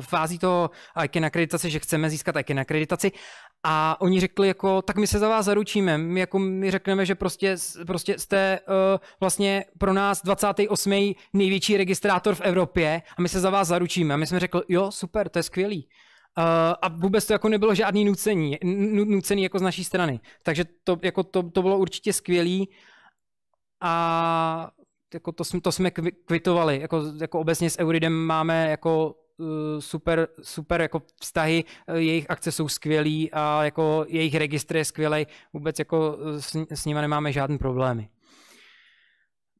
fází toho ICAN akreditace, že chceme získat ICAN akreditaci a oni řekli jako, tak my se za vás zaručíme, my jako my řekneme, že prostě, prostě jste uh, vlastně pro nás 28. největší registrátor v Evropě a my se za vás zaručíme. A my jsme řekli, jo, super, to je skvělý. Eh, a vůbec to jako nebylo žádný nucení, nucený jako z naší strany. Takže to, jako to, to bylo určitě skvělý a jako to, jsme, to jsme kvitovali. Jako, jako obecně s Euridem máme jako eh, super, super jako vztahy, eh, jejich akce jsou skvělý a jako jejich registr je skvělý, vůbec jako s, s nimi nemáme žádné problémy.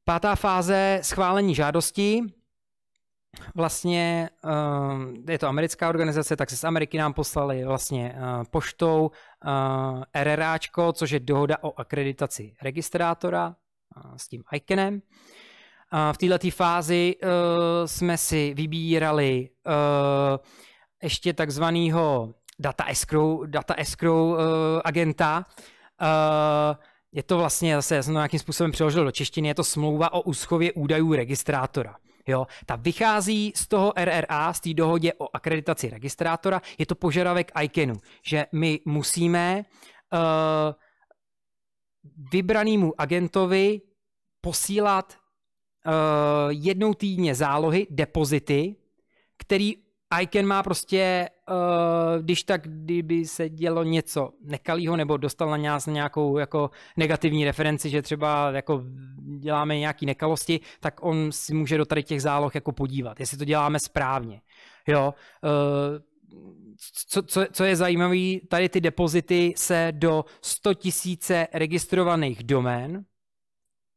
Pátá fáze schválení žádosti vlastně eh, je to americká organizace, tak se z Ameriky nám poslali vlastně eh, poštou eh, RRAčko, což je dohoda o akreditaci registrátora s tím iconem. V této fázi jsme si vybírali ještě takzvaného data escrow, data escrow agenta, je to vlastně, zase já jsem to nějakým způsobem přeložil do češtiny, je to smlouva o úschově údajů registrátora. Jo? Ta vychází z toho RRA, z té dohodě o akreditaci registrátora, je to požadavek ICANu, e že my musíme uh, vybranému agentovi posílat uh, jednou týdně zálohy, depozity, který Iken má prostě, uh, když tak, kdyby se dělo něco nekalýho, nebo dostal na nás nějakou jako negativní referenci, že třeba jako děláme nějaké nekalosti, tak on si může do tady těch záloh jako podívat, jestli to děláme správně. Jo, uh, co, co, co je zajímavé, tady ty depozity se do 100 000 registrovaných domén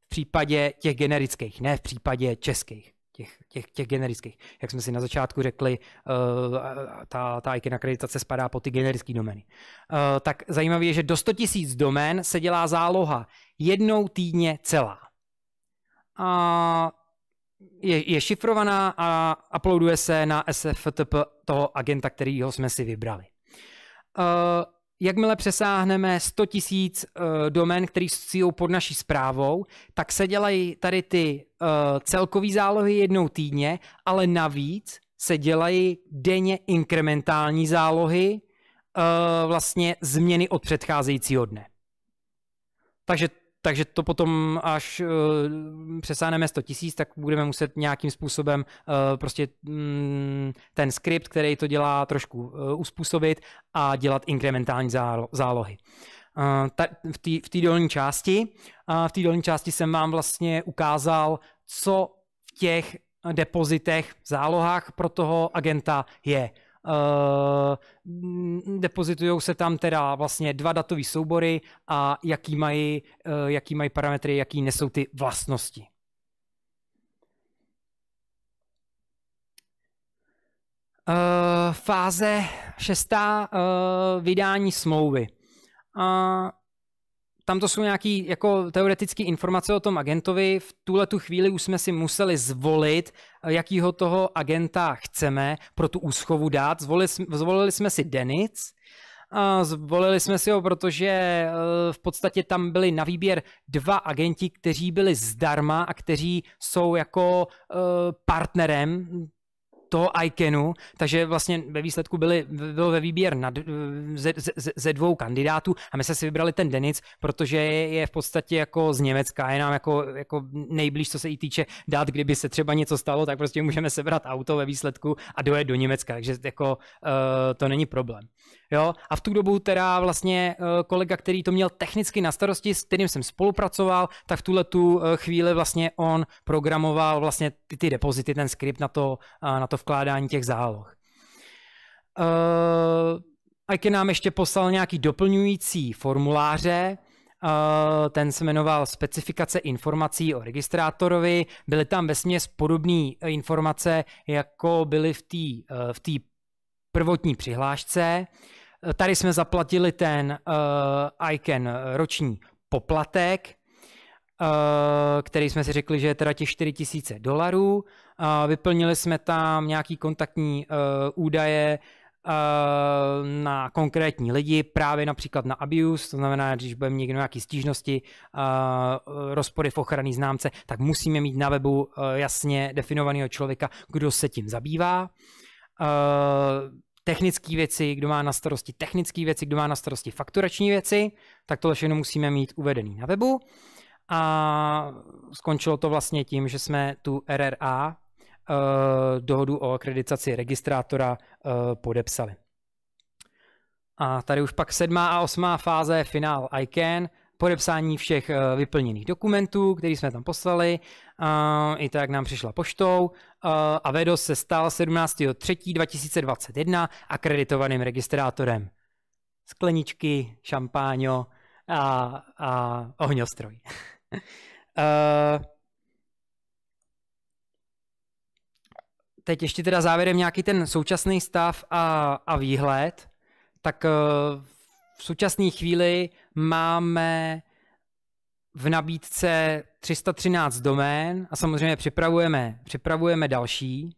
v případě těch generických, ne v případě českých těch, těch, těch generických. Jak jsme si na začátku řekli, uh, ta, ta IKEA akreditace spadá pod ty generické domény. Uh, eh, tak zajímavé je, že do 100 000 domén se dělá záloha jednou týdně celá. A je, je šifrovaná a uploaduje se na SFTP toho agenta, kterýho jsme si vybrali. Uh, jakmile přesáhneme 100 tisíc uh, eh, domén, které jsou pod naší zprávou, tak se dělají tady ty uh, eh, celkové zálohy jednou týdně, ale navíc se dělají denně inkrementální zálohy, uh, vlastně změny od předcházejícího dne. Takže takže to potom, až uh, přesáhneme 100 tisíc, tak budeme muset nějakým způsobem uh, prostě mm, ten skript, který to dělá, trošku uh, uspůsobit a dělat inkrementální zálo- zálohy. Uh, ta, v té dolní části, uh, v té dolní části jsem vám vlastně ukázal, co v těch depozitech, zálohách pro toho agenta je. Eh, mm, depozitují se tam teda vlastně dva datové soubory a jaký mají, uh, jaký mají parametry, jaký nesou ty vlastnosti. Uh, fáze šestá, uh, vydání smlouvy. Uh, tam to jsou nějaké jako teoretické informace o tom agentovi. V tuhle tu chvíli už jsme si museli zvolit, jakýho toho agenta chceme pro tu úschovu dát. Zvolili, zvolili jsme si Denic, a zvolili jsme si ho, protože e, v podstatě tam byli na výběr dva agenti, kteří byli zdarma a kteří jsou jako e, partnerem toho Ikenu, takže vlastně ve výsledku byly, byl ve výběr nad, ze, ze, ze, dvou kandidátů a my jsme si vybrali ten Denic, protože je v podstatě jako z Německa, je nám jako, jako nejblíž, co se jí týče dát, kdyby se třeba něco stalo, tak prostě můžeme sebrat auto ve výsledku a dojet do Německa, takže jako uh, to není problém. Jo? A v tu dobu teda vlastně eh, kolega, který to měl technicky na starosti, s kterým jsem spolupracoval, tak v tuhle tu eh, chvíli vlastně on programoval vlastně ty, ty depozity, ten skript na to, eh, na to vkládání těch záloh. Ike nám ještě poslal nějaký doplňující formuláře, ten se jmenoval Specifikace informací o registrátorovi. Byly tam ve směs podobné informace, jako byly v té v tý prvotní přihlášce. Uh, Eh, tady jsme zaplatili ten uh, ICAN eh, roční poplatek, který jsme si řekli, že je teda těch 4 000 dolarů. Vyplnili jsme tam nějaký kontaktní údaje na konkrétní lidi, právě například na abuse, to znamená, když budeme někdo nějaký stížnosti, rozpory v ochranný známce, tak musíme mít na webu jasně definovaného člověka, kdo se tím zabývá technické věci, kdo má na starosti technické věci, kdo má na starosti fakturační věci, tak tohle všechno musíme mít uvedený na webu. A skončilo to vlastně tím, že jsme tu RRA, eh, dohodu o akreditaci registrátora, eh, podepsali. A tady už pak sedmá a osmá fáze, finál ICANN, podepsání všech eh, vyplněných dokumentů, který jsme tam poslali, i tak nám přišla poštou eh, a Vedo se stal 17.3.2021 akreditovaným registrátorem. Skleničky, šampáňo a, a ohňostroj. *laughs* Eh, teď ještě teda závěrem nějaký ten současný stav a, a výhled. Tak v současné chvíli máme v nabídce 313 domén a samozřejmě připravujeme, připravujeme další.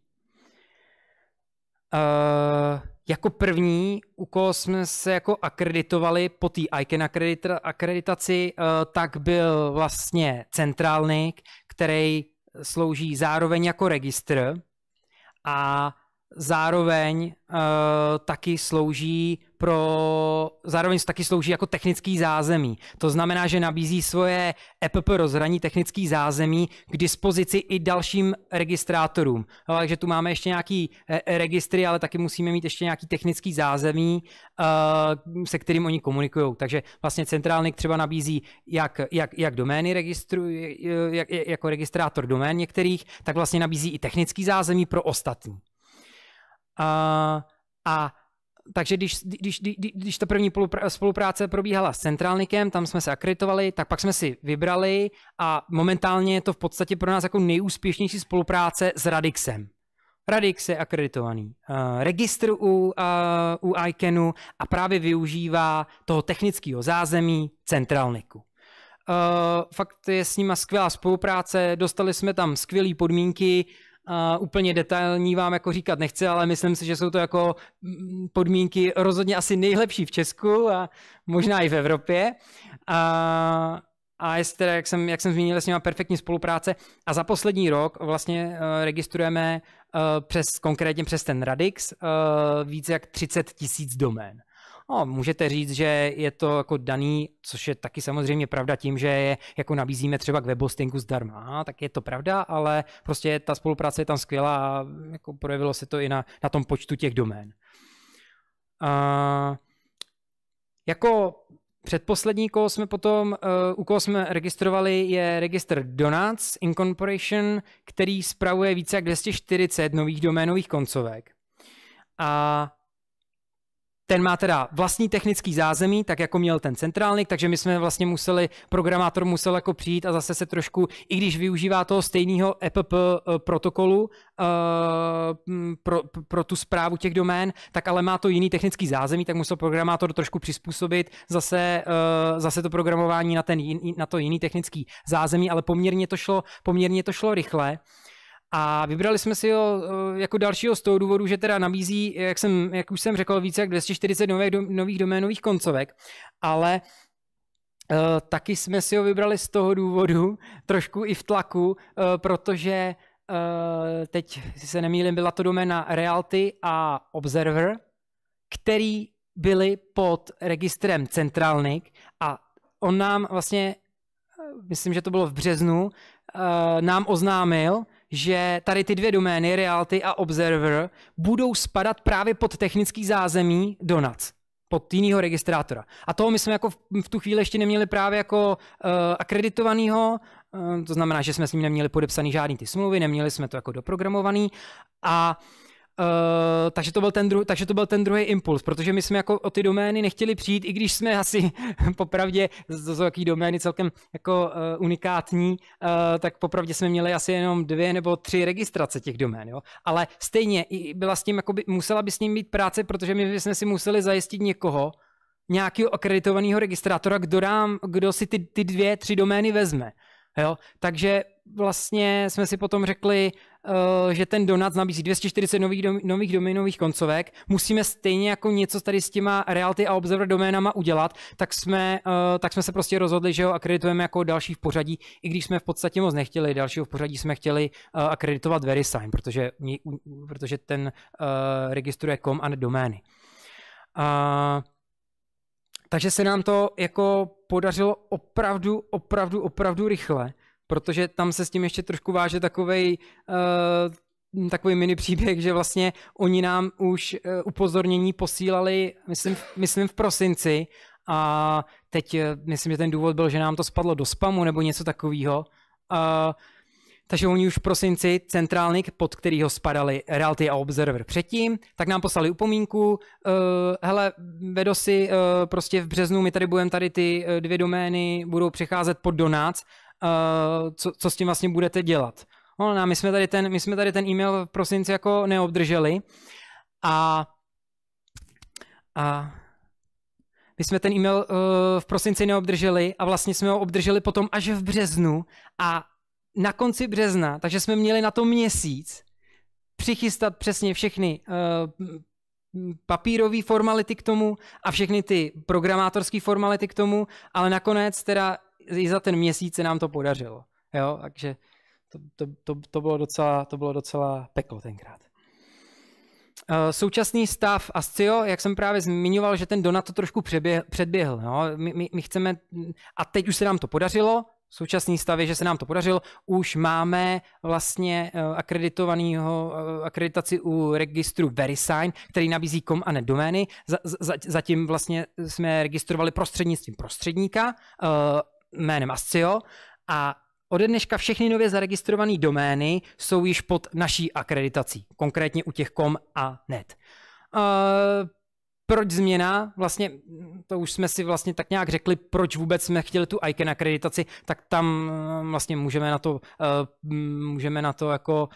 Uh, jako první, u koho jsme se jako akreditovali po té ICANN akredita- akreditaci, uh, tak byl vlastně centrálník který slouží zároveň jako registr a zároveň uh, taky slouží pro, zároveň taky slouží jako technický zázemí. To znamená, že nabízí svoje EPP rozhraní technický zázemí k dispozici i dalším registrátorům. No, takže tu máme ještě nějaký e, e, registry, ale taky musíme mít ještě nějaký technický zázemí, e, se kterým oni komunikují. Takže vlastně Centrálnik třeba nabízí jak, jak, jak domény registru, jak, jako registrátor domén některých, tak vlastně nabízí i technický zázemí pro ostatní. A, a takže když, když, když, když ta první spolupráce probíhala s Centralnikem, tam jsme se akreditovali, tak pak jsme si vybrali a momentálně je to v podstatě pro nás jako nejúspěšnější spolupráce s Radixem. Radix je akreditovaný uh, registr u, uh, u ICANu a právě využívá toho technického zázemí Centralniku. Uh, eh, fakt je s nima skvělá spolupráce, dostali jsme tam skvělé podmínky, uh, a úplně detailní vám jako říkat nechci, ale myslím si, že jsou to jako mm, podmínky rozhodně asi nejlepší v Česku a možná i v Evropě. A a jestli jak jsem, jak jsem zmínil, s nimi perfektní spolupráce. A za poslední rok vlastně eh, registrujeme eh, přes, konkrétně přes ten Radix eh, více jak 30 tisíc domén. No, můžete říct, že je to jako daný, což je taky samozřejmě pravda tím, že je, jako nabízíme třeba k webhostingu zdarma, tak je to pravda, ale prostě ta spolupráce je tam skvělá a jako projevilo se to i na, na tom počtu těch domén. A, jako Předposlední, koho jsme potom, eh, u koho jsme registrovali, je registr Donuts Incorporation, který spravuje více jak 240 nových doménových koncovek. A ten má teda vlastní technický zázemí, tak jako měl ten centrálník, takže my jsme vlastně museli, programátor musel jako přijít a zase se trošku, i když využívá toho stejného EPP eh, protokolu uh, pro, pro tu zprávu těch domén, tak ale má to jiný technický zázemí, tak musel programátor trošku přizpůsobit zase, uh, zase to programování na, ten, na to jiný technický zázemí, ale poměrně to šlo, poměrně to šlo rychle. A vybrali jsme si ho eh, jako dalšího z toho důvodu, že teda nabízí, jak, jsem, jak už jsem řekl, více jak 240 nových, do, nových doménových koncovek, ale uh, taky jsme si ho vybrali z toho důvodu, *laughs* trošku i v tlaku, uh, protože uh, teď, si se nemýlím, byla to doména reality a Observer, který byli pod registrem Centralnik a on nám vlastně, myslím, že to bylo v březnu, nám oznámil, že tady ty dvě domény, Reality a Observer, budou spadat právě pod technický zázemí Donat, pod jinýho registrátora. A toho my jsme jako v, v tu chvíli ještě neměli právě jako uh, eh, akreditovaného, uh, eh, to znamená, že jsme s ním neměli podepsaný žádný ty smlouvy, neměli jsme to jako doprogramovaný a uh, Uh, takže, to byl ten dru- takže to byl ten druhý impuls, protože my jsme jako o ty domény nechtěli přijít, i když jsme asi *laughs* popravdě, to jsou jaký domény celkem jako uh, unikátní, uh, tak popravdě jsme měli asi jenom dvě nebo tři registrace těch domén, jo? ale stejně byla s tím, jakoby, musela by s ním být práce, protože my jsme si museli zajistit někoho, nějakého akreditovaného registrátora, kdo, dám, kdo si ty, ty dvě, tři domény vezme. Jo? Takže vlastně jsme si potom řekli, Eh, že ten Donat nabízí 240 nových, dom, nových doménových koncovek, musíme stejně jako něco tady s těma Realty a Observer doménama udělat, tak jsme, eh, tak jsme se prostě rozhodli, že ho akreditujeme jako další v pořadí, i když jsme v podstatě moc nechtěli, dalšího v pořadí jsme chtěli eh, akreditovat VeriSign, protože, protože ten registruje kom a ne domény. Takže se nám to jako podařilo opravdu, opravdu, opravdu rychle protože tam se s tím ještě trošku váže takovej uh, eh, takový mini příběh, že vlastně oni nám už eh, upozornění posílali, myslím, myslím v prosinci a teď eh, myslím, že ten důvod byl, že nám to spadlo do spamu nebo něco takového. takže oni už v prosinci centrálník, pod kterýho spadali Reality a Observer předtím, tak nám poslali upomínku, uh, hele, vedo si, uh, prostě v březnu my tady budeme tady ty dvě domény, budou přecházet pod Donác Eh, co, co s tím vlastně budete dělat. No, no, my jsme tady ten, my jsme tady ten e-mail v prosinci jako neobdrželi a, a my jsme ten e-mail uh, v prosinci neobdrželi a vlastně jsme ho obdrželi potom až v březnu a na konci března, takže jsme měli na to měsíc přichystat přesně všechny uh, papírové formality k tomu a všechny ty programátorské formality k tomu, ale nakonec teda i za ten měsíc se nám to podařilo. Jo? Takže to, to, to, to, bylo docela, to bylo docela peklo tenkrát. Eh, současný stav ASCIO, jak jsem právě zmiňoval, že ten Donat to trošku přeběhl, předběhl. No? My, my, my chceme, a teď už se nám to podařilo, současný stav je, že se nám to podařilo. Už máme vlastně eh, akreditovanýho, eh, akreditaci u registru VeriSign, který nabízí kom a ne domény. Zatím vlastně jsme registrovali prostřednictvím prostředníka jménem ASCIO a Ode dneška všechny nově zaregistrované domény jsou již pod naší akreditací, konkrétně u těch kom a .net. Uh, proč změna, vlastně to už jsme si vlastně tak nějak řekli, proč vůbec jsme chtěli tu ICANN akreditaci, tak tam eh, vlastně můžeme na to, eh, můžeme na to jako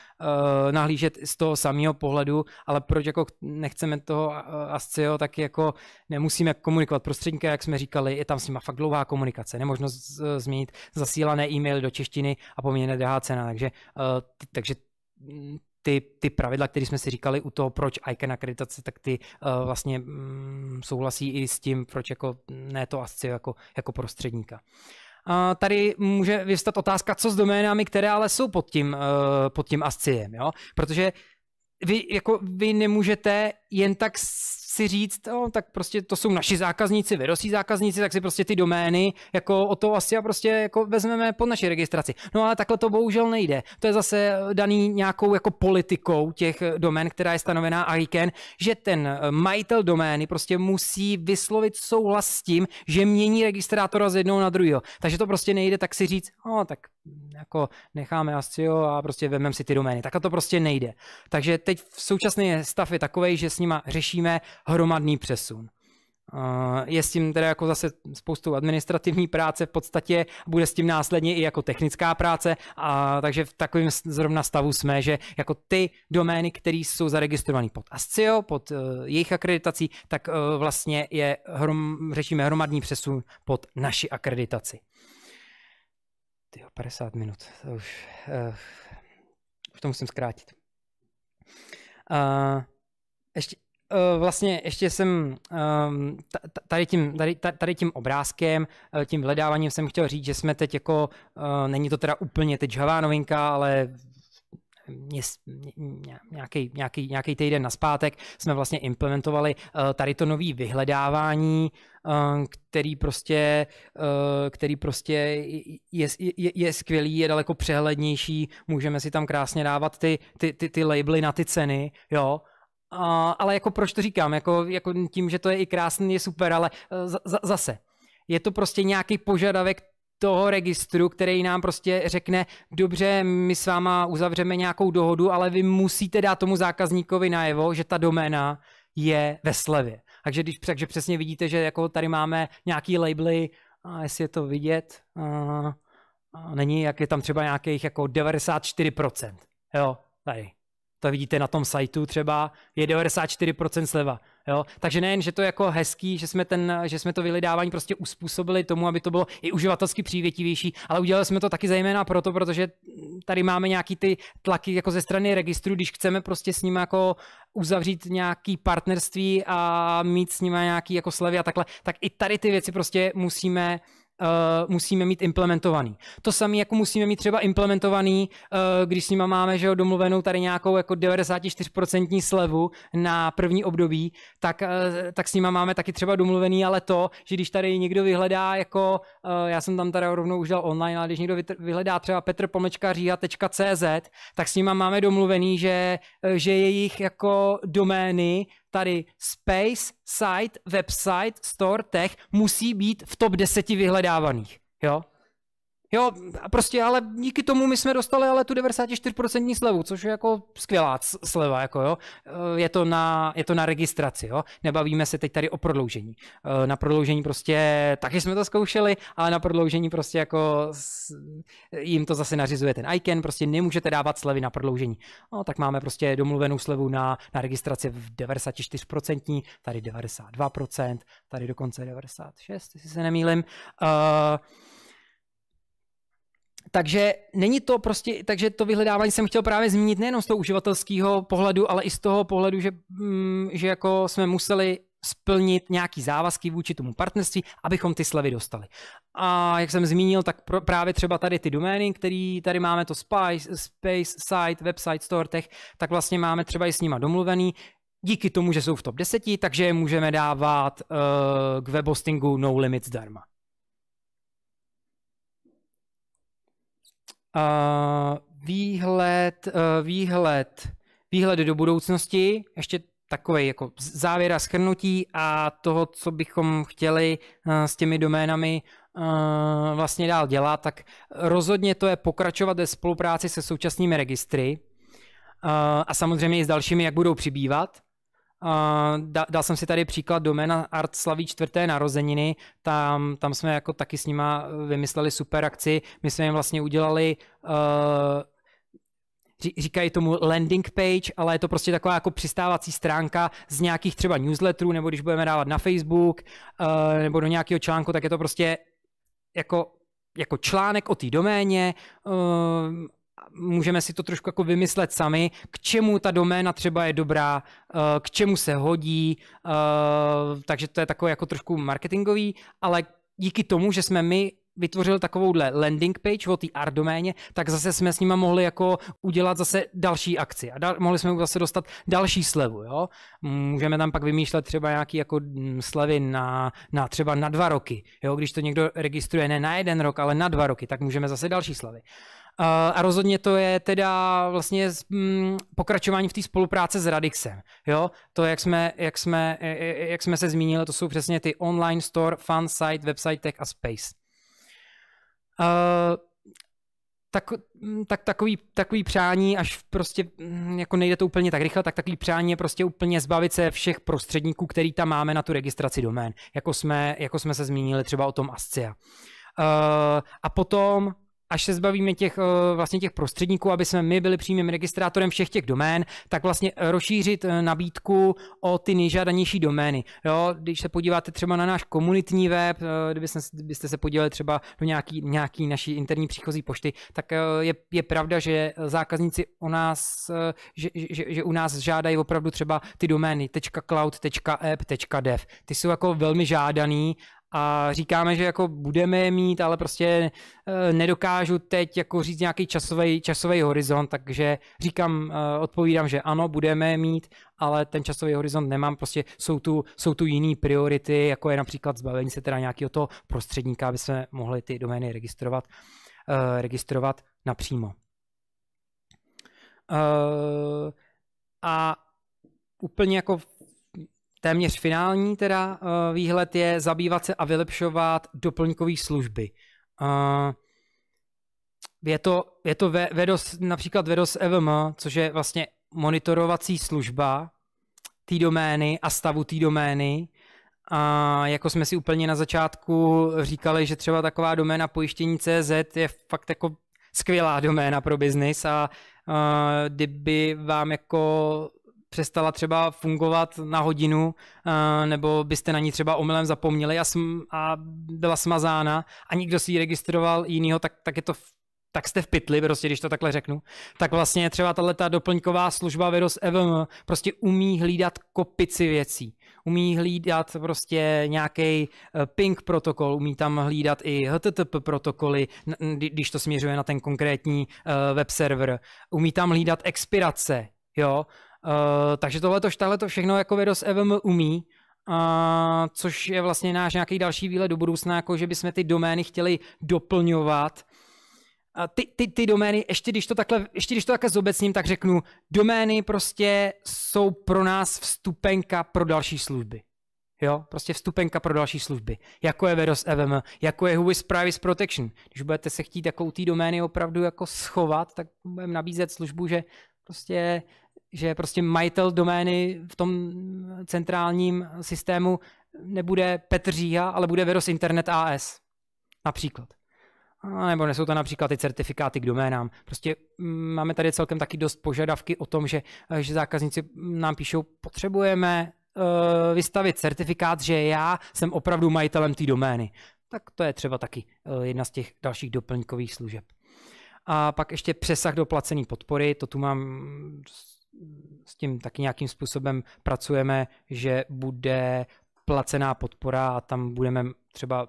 eh, nahlížet z toho samého pohledu, ale proč jako nechceme toho ASCIO, tak jako nemusíme komunikovat prostředníka, jak jsme říkali, je tam s nima fakt dlouhá komunikace, nemožnost změnit zasílané e-maily do češtiny a poměrně drahá cena, takže, takže mm, ty, ty pravidla, které jsme si říkali u toho, proč ICANN akreditace, tak ty uh, vlastně mm, souhlasí i s tím, proč jako ne to asi jako, jako prostředníka. A tady může vyvstat otázka, co s doménami, které ale jsou pod tím, uh, pod tím asciem jo? Protože vy, jako, vy nemůžete jen tak si říct, no, tak prostě to jsou naši zákazníci, vyrostí zákazníci, tak si prostě ty domény jako o to asi a prostě jako vezmeme pod naši registraci. No ale takhle to bohužel nejde. To je zase eh, daný nějakou jako politikou těch eh, domén, která je stanovená ICANN, že ten eh, majitel domény prostě musí vyslovit souhlas s tím, že mění registrátora z jednou na druhého. Takže to prostě nejde tak si říct, no tak jako necháme ASCIO a prostě vezmeme si ty domény. Tak a to prostě nejde. Takže teď v současný stav je takový, že s nima řešíme hromadný přesun. Eh, je s tím teda jako zase spoustu administrativní práce v podstatě, bude s tím následně i jako technická práce, a takže v takovém zrovna stavu jsme, že jako ty domény, které jsou zaregistrované pod ASCIO, pod uh, jejich akreditací, tak uh, vlastně je hrom, řešíme hromadný přesun pod naši akreditaci. Tyjo, 50 minut, to už, uh, už to musím zkrátit. Uh, ještě, uh, vlastně ještě jsem um, tady, tím, tady, tady tím obrázkem, eh, tím vledáváním jsem chtěl říct, že jsme teď jako, uh, není to teda úplně teď žhavá novinka, ale nějaký, nějaký, nějaký týden naspátek jsme vlastně implementovali eh, tady to nový vyhledávání, eh, který prostě, eh, který prostě je, je, je skvělý, je daleko přehlednější, můžeme si tam krásně dávat ty, ty, ty, ty labely na ty ceny, jo, Uh, ale jako proč to říkám, jako, jako tím, že to je i krásný, je super, ale uh, z, zase, je to prostě nějaký požadavek toho registru, který nám prostě řekne, dobře, my s váma uzavřeme nějakou dohodu, ale vy musíte dát tomu zákazníkovi najevo, že ta doména je ve slevě. Takže když takže přesně vidíte, že jako tady máme nějaký labely, a jestli je to vidět, a, a není, jak je tam třeba nějakých jako 94%. Jo, tady to vidíte na tom sajtu třeba, je 94% sleva. Jo? Takže nejen, že to je jako hezký, že jsme, ten, že jsme to vylidávání prostě uspůsobili tomu, aby to bylo i uživatelsky přívětivější, ale udělali jsme to taky zejména proto, protože tady máme nějaký ty tlaky jako ze strany registru, když chceme prostě s nimi jako uzavřít nějaký partnerství a mít s nimi nějaký jako slevy a takhle, tak i tady ty věci prostě musíme uh, musíme mít implementovaný. To samé, jako musíme mít třeba implementovaný, uh, když s nima máme že jo, domluvenou tady nějakou jako 94% slevu na první období, tak, uh, tak s nima máme taky třeba domluvený, ale to, že když tady někdo vyhledá, jako uh, já jsem tam tady rovnou už dal online, ale když někdo vyhledá třeba petrpomlčkaříha.cz, tak s nima máme domluvený, že, že jejich jako domény tady space, site, website, store, tech musí být v top 10 vyhledávaných. Jo? Jo, prostě, ale díky tomu my jsme dostali ale tu 94% slevu, což je jako skvělá sleva, jako jo. Eh, je to na, je to na registraci, jo. Nebavíme se teď tady o prodloužení. Eh, na prodloužení prostě, taky jsme to zkoušeli, ale na prodloužení prostě jako jim to zase nařizuje ten ICANN, prostě nemůžete dávat slevy na prodloužení. No, tak máme prostě domluvenou slevu na, na registraci v 94%, tady 92%, tady dokonce 96, jestli se nemýlim. Uh, eh, takže není to prostě, takže to vyhledávání jsem chtěl právě zmínit nejenom z toho uživatelského pohledu, ale i z toho pohledu, že, mm, že jako jsme museli splnit nějaký závazky vůči tomu partnerství, abychom ty slevy dostali. A jak jsem zmínil, tak pro, právě třeba tady ty domény, které tady máme, to Spice, Space, Site, Website, Store, Tech, tak vlastně máme třeba i s nima domluvený, díky tomu, že jsou v top 10, takže je můžeme dávat uh, k webhostingu No Limit zdarma. Uh, výhled, uh, výhled, do budoucnosti, ještě takový jako závěr a schrnutí a toho, co bychom chtěli uh, s těmi doménami eh, vlastně dál dělat, tak rozhodně to je pokračovat ve spolupráci se současnými registry a samozřejmě i s dalšími, jak budou přibývat da, dal jsem si tady příklad doména Art slaví čtvrté narozeniny, tam, tam jsme jako taky s nima eh, vymysleli super akci, my jsme jim vlastně udělali uh, říkají tomu landing page, ale je to prostě taková jako přistávací stránka z nějakých třeba newsletterů, nebo když budeme dávat na Facebook, uh, nebo do nějakého článku, tak je to prostě jako jako článek o té doméně, můžeme si to trošku jako vymyslet sami, k čemu ta doména třeba je dobrá, eh, k čemu se hodí, eh, takže to je takové jako trošku marketingový, ale díky tomu, že jsme my vytvořili takovouhle landing page o té art doméně, tak zase jsme s nima mohli jako udělat zase další akci a da- mohli jsme zase dostat další slevu, jo. Můžeme tam pak vymýšlet třeba nějaké jako mm, slevy na, na třeba na dva roky, jo, když to někdo registruje ne na jeden rok, ale na dva roky, tak můžeme zase další slevy. Eh, a rozhodně to je teda vlastně mm, pokračování v té spolupráce s Radixem. Jo? To, jak jsme, jak, jsme, eh, eh, jak jsme se zmínili, to jsou přesně ty online store, fan site, website tech a space. Uh, tak, mm, tak takový, takový přání, až prostě mm, jako nejde to úplně tak rychle, tak takový přání je prostě úplně zbavit se všech prostředníků, který tam máme na tu registraci domén, jako jsme, jako jsme se zmínili třeba o tom ASCIA. Uh, a potom až se zbavíme těch eh, vlastně těch prostředníků, aby jsme my byli přímým registrátorem všech těch domén, tak vlastně rozšířit eh, nabídku o ty nejžádanější domény. Jo, když se podíváte třeba na náš komunitní web, eh, kdybyste, se podívali třeba do nějaký, nějaký naší interní příchozí pošty, tak je, je pravda, že zákazníci u nás, že, že, že u nás žádají opravdu třeba ty domény .cloud, .app, .dev. Ty jsou jako velmi žádaný a říkáme, že jako budeme je mít, ale prostě eh, nedokážu teď jako říct nějaký časový, časový horizont, takže říkám, eh, odpovídám, že ano, budeme je mít, ale ten časový horizont nemám, prostě jsou tu, jsou tu jiný priority, jako je například zbavení se teda nějakého toho prostředníka, aby jsme mohli ty domény registrovat, eh, registrovat napřímo. a úplně jako téměř finální teda eh, výhled je zabývat se a vylepšovat doplňkové služby. Eh, je to, je to VEDOS, například VEDOS EVM, což je vlastně monitorovací služba té domény a stavu té domény. A eh, jako jsme si úplně na začátku říkali, že třeba taková doména pojištění CZ je fakt jako skvělá doména pro biznis a a kdyby vám jako přestala třeba fungovat na hodinu, eh, nebo byste na ní třeba omylem zapomněli a, sm, a byla smazána a nikdo si ji registroval jinýho, tak, tak je to tak jste v pytli, prostě, když to takhle řeknu, tak vlastně třeba tahle ta doplňková služba Virus EVM prostě umí hlídat kopici věcí. Umí hlídat prostě nějaký eh, ping protokol, umí tam hlídat i HTTP protokoly, když to směřuje na ten konkrétní eh, web server. Umí tam hlídat expirace, jo, Eh, takže tohle to všechno jako Vedos EVM umí, uh, což je vlastně náš nějaký další výlet do budoucna, jako že bychom ty domény chtěli doplňovat. Uh, ty, ty, ty domény, ještě když, to takhle, ještě když to takhle zobecním, tak řeknu, domény prostě jsou pro nás vstupenka pro další služby. Jo, prostě vstupenka pro další služby, jako je Veros EVM, jako je Whois Privacy Protection. Když budete se chtít takovou té domény opravdu jako schovat, tak budeme nabízet službu, že prostě že prostě majitel domény v tom centrálním systému nebude Petr Říha, ale bude Veros Internet AS například. A nebo nesou to například ty certifikáty k doménám. Prostě mm, máme tady celkem taky dost požadavky o tom, že, že zákazníci nám píšou, potřebujeme uh, vystavit certifikát, že já jsem opravdu majitelem té domény. Tak to je třeba taky uh, jedna z těch dalších doplňkových služeb. A pak ještě přesah do placení podpory, to tu mám s tím taky nějakým způsobem pracujeme, že bude placená podpora a tam budeme třeba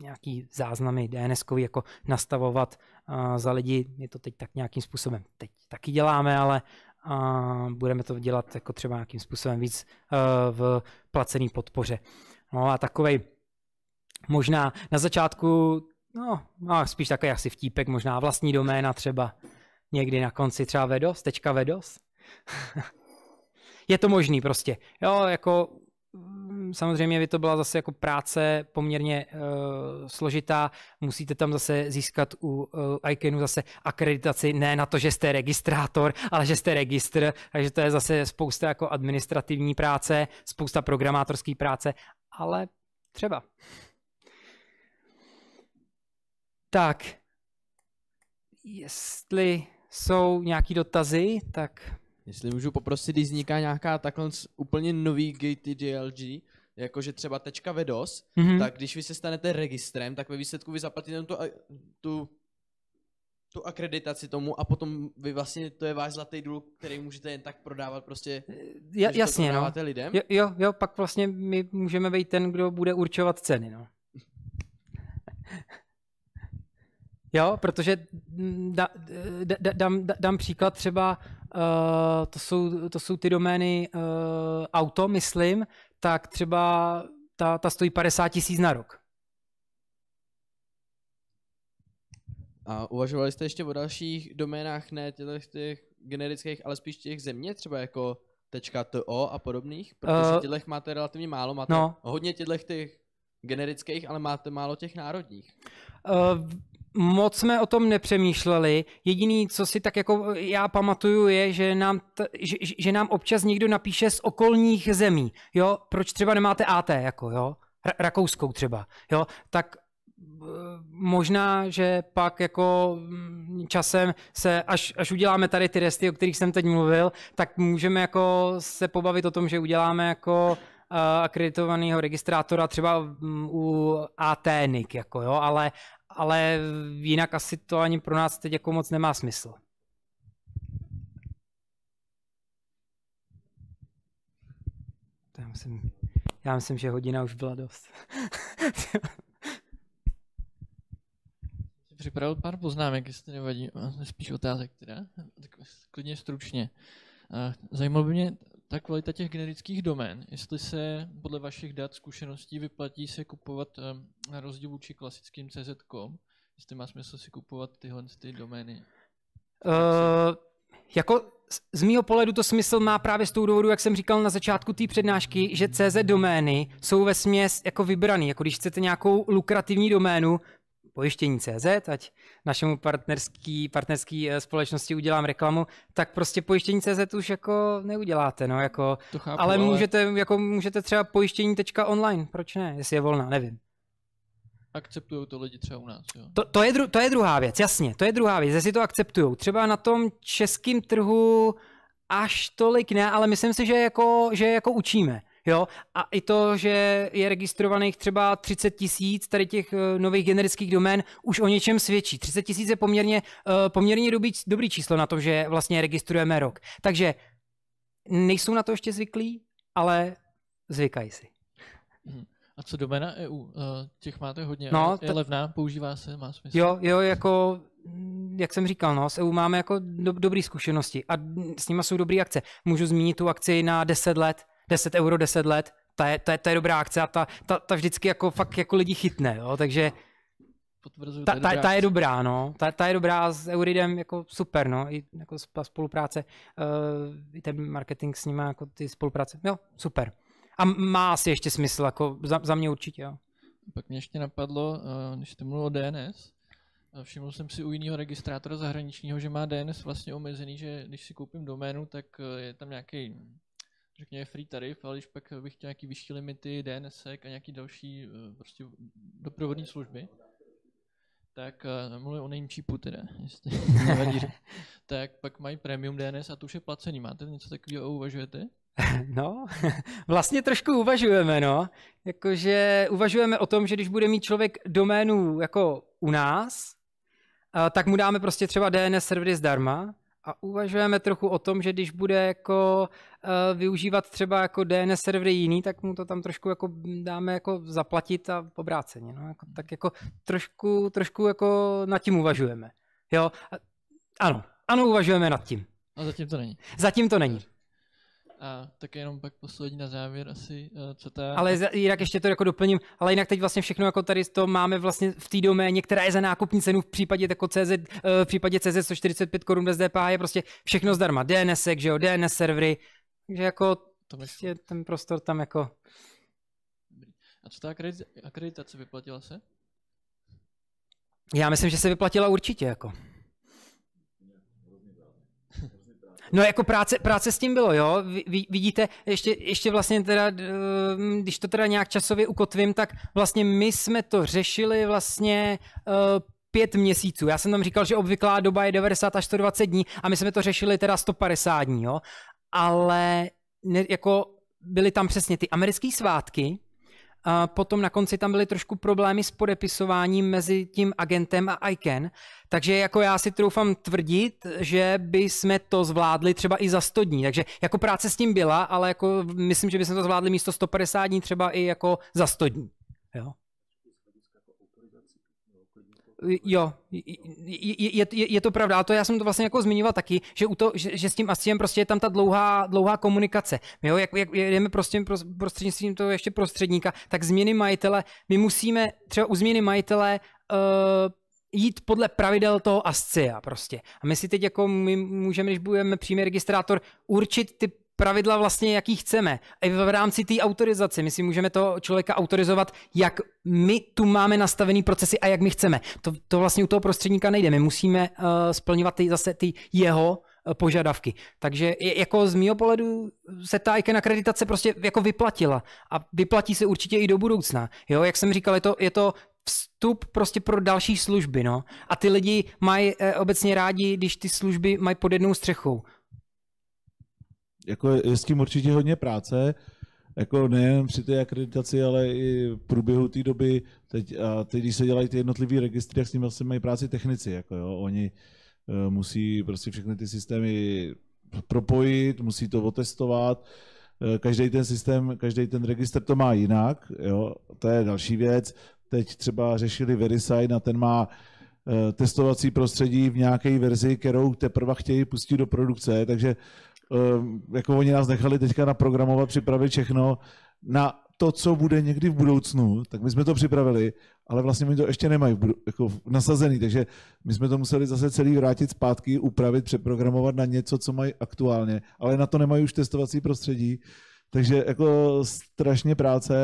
nějaký záznamy dns jako nastavovat uh, za lidi. je to teď tak nějakým způsobem teď taky děláme, ale uh, budeme to dělat jako třeba nějakým způsobem víc uh, v placené podpoře. No a takovej možná na začátku, no a no, spíš takový asi vtípek, možná vlastní doména třeba někdy na konci třeba vedos, tečka vedos. *laughs* je to možný prostě. Jo, jako mm, samozřejmě by to byla zase jako práce poměrně uh, složitá, musíte tam zase získat u uh, eh, ICANu zase akreditaci, ne na to, že jste registrátor, ale že jste registr, takže to je zase spousta jako administrativní práce, spousta programátorské práce, ale třeba. Tak, jestli jsou nějaký dotazy, tak Jestli můžu poprosit, když vzniká nějaká takhle úplně nový gated DLG, jakože třeba tečka vedos, mm-hmm. tak když vy se stanete registrem, tak ve výsledku vy zaplatíte tu, tu, tu akreditaci tomu a potom vy vlastně, to je váš zlatý důl, který můžete jen tak prodávat prostě, ja, jasně, to no. prodáváte no. lidem. Jo, jo, jo, pak vlastně my můžeme být ten, kdo bude určovat ceny, no. Jo, protože mm, da, da, da, dám, da, dám příklad třeba, uh, to, jsou, to jsou ty domény uh, auto, myslím, tak třeba ta, ta stojí 50 tisíc na rok. A uvažovali jste ještě o dalších doménách, ne těch, těch generických, ale spíš těch země, třeba jako .to a podobných? Protože uh, eh, těch máte relativně málo, máte no. hodně těch generických, ale máte málo těch národních. Uh, Moc jsme o tom nepřemýšleli. Jediný, co si tak jako eh, já pamatuju, je, že nám, t, že, že nám občas někdo napíše z okolních zemí. Jo, proč třeba nemáte AT, jako jo, rakouskou třeba. Jo, tak eh, možná, že pak jako mm, časem se, až, až uděláme tady ty resty, o kterých jsem teď mluvil, tak můžeme jako se pobavit o tom, že uděláme jako eh, akreditovaného registrátora třeba mm, u ATNIC, jako jo, ale, ale jinak asi to ani pro nás teď jako moc nemá smysl. Já myslím, já myslím, že hodina už byla dost. připravil pár poznámek, jestli nevadí, spíš otázek teda, tak klidně stručně. Zajímalo by mě ta kvalita těch generických domén, jestli se podle vašich dat zkušeností vyplatí se kupovat eh, na rozdíl vůči klasickým CZ.com, jestli má smysl si kupovat tyhle ty domény. Uh, jako z mýho pohledu to smysl má právě z toho důvodu, jak jsem říkal na začátku té přednášky, že CZ domény jsou ve směs jako vybraný. Jako když chcete nějakou lukrativní doménu, Pojištění CZ, ať našemu partnerský, partnerský eh, společnosti udělám reklamu, tak prostě pojištění CZ už jako neuděláte, no, jako, to chápu, ale, ale, můžete, jako můžete třeba pojištění.online, proč ne, jestli je volná, nevím. Akceptují to lidi třeba u nás, jo? To, to, je, dru, to je druhá věc, jasně, to je druhá věc, jestli to akceptují. Třeba na tom českým trhu až tolik ne, ale myslím si, že jako, že jako učíme. Jo? A i to, že je registrovaných třeba 30 tisíc tady těch eh, nových generických domén, už o něčem svědčí. 30 tisíc je poměrně, eh, poměrně dobrý, dobrý číslo na to, že vlastně registrujeme rok. Takže nejsou na to ještě zvyklí, ale zvykají si. Mhm. A co doména EU? Eh, těch máte hodně. No, je levná, používá se, má smysl. Jo, jo, jako jak jsem říkal, no, s EU máme jako do, dobré zkušenosti a s nimi jsou dobré akce. Můžu zmínit tu akci na 10 let, 10 euro 10 let, ta je, ta je, ta je dobrá akce a ta, ta, ta vždycky jako fakt jako lidi chytne, jo, takže Potvrzuji, ta, ta, ta, je dobrá, no. Ta, ta je dobrá s Euridem, jako super, no. I jako ta spolupráce, uh, i ten marketing s nimi, jako ty spolupráce, jo, super. A má asi ještě smysl, jako za, za mě určitě, jo. Pak mě ještě napadlo, eh, když jste mluvil o DNS, eh, všiml jsem si u jiného registrátora zahraničního, že má DNS vlastně omezený, že když si koupím doménu, tak je tam nějaký řekněme free tarif, ale když pak bych chtěl nějaký vyšší limity, DNS a nějaký další eh, prostě doprovodní služby, tak eh, mluvím o Namecheapu teda, *laughs* jestli nevadí, *laughs* tak pak mají premium DNS a to už je placený. Máte něco takového uvažujete? *laughs* No, vlastně trošku uvažujeme, no. Jakože uvažujeme o tom, že když bude mít člověk doménu jako u nás, eh, tak mu dáme prostě třeba DNS servery zdarma a uvažujeme trochu o tom, že když bude jako Eh, využívat třeba jako DNS servery jiný, tak mu to tam trošku jako dáme jako zaplatit a obráceně. No, jako, tak jako trošku, trošku jako nad tím uvažujeme. Jo, ano, ano, uvažujeme nad tím. A no, zatím to není. Zatím to není. A tak jenom pak poslední na závěr asi, eh, co ta... Ale jinak ještě to jako doplním, ale jinak teď vlastně všechno jako tady to máme vlastně v té doméně, která je za nákupní cenu v případě jako CZ, eh, v případě CZ 145 korun bez DPH je prostě všechno zdarma. DNSek, že jo, DNS servery, takže jako to je prostě ten prostor tam jako... A co ta akreditace vyplatila se? Já myslím, že se vyplatila určitě jako. *laughs* No jako práce, práce s tím bylo, jo. Vy, vidíte, ještě, ještě vlastně teda, když to teda nějak časově ukotvím, tak vlastně my jsme to řešili vlastně e, pět měsíců. Já jsem tam říkal, že obvyklá doba je 90 až 120 dní a my jsme to řešili teda 150 dní, jo ale ne, jako byly tam přesně ty americké svátky, a potom na konci tam byly trošku problémy s podepisováním mezi tím agentem a ICANN, takže jako já si troufám tvrdit, že by jsme to zvládli třeba i za 100 dní, takže jako práce s tím byla, ale jako myslím, že by jsme to zvládli místo 150 dní třeba i jako za 100 dní. Jo. Jo, je, je, je to pravda, a to já jsem to vlastně jako zmiňoval taky, že, u to, že, že s tím Asciem prostě je tam ta dlouhá, dlouhá komunikace. My jo, jak, jak jedeme prostě prostřednictvím toho ještě prostředníka, tak změny majitele, my musíme třeba u změny majitele uh, jít podle pravidel toho ASCIA prostě. A my si teď jako my můžeme, když budeme přímý registrátor, určit ty pravidla vlastně, jaký chceme. I v rámci té autorizace, my si můžeme to člověka autorizovat, jak my tu máme nastavený procesy a jak my chceme. To, to vlastně u toho prostředníka nejde. My musíme uh, splňovat ty, zase ty jeho eh, požadavky. Takže jako z mýho pohledu se ta ICANN e akreditace prostě jako vyplatila a vyplatí se určitě i do budoucna. Jo, jak jsem říkal, je to, je to vstup prostě pro další služby, no. A ty lidi mají eh, obecně rádi, když ty služby mají pod jednou střechou jako je s tím určitě hodně práce, jako nejen při té akreditaci, ale i v průběhu té doby, teď, a teď, když se dělají ty jednotlivé registry, jak s tím vlastně mají práci technici, jako jo, oni eh, musí prostě všechny ty systémy propojit, musí to otestovat, eh, každý ten systém, každý ten registr to má jinak, jo, to je další věc. Teď třeba řešili Verisign a ten má eh, testovací prostředí v nějaké verzi, kterou teprve chtějí pustit do produkce, takže Ehm, jako oni nás nechali teďka naprogramovat, připravit všechno na to, co bude někdy v budoucnu, tak my jsme to připravili, ale vlastně my to ještě nemají budu, jako nasazený, takže my jsme to museli zase celý vrátit zpátky, upravit, přeprogramovat na něco, co mají aktuálně, ale na to nemají už testovací prostředí, takže jako strašně práce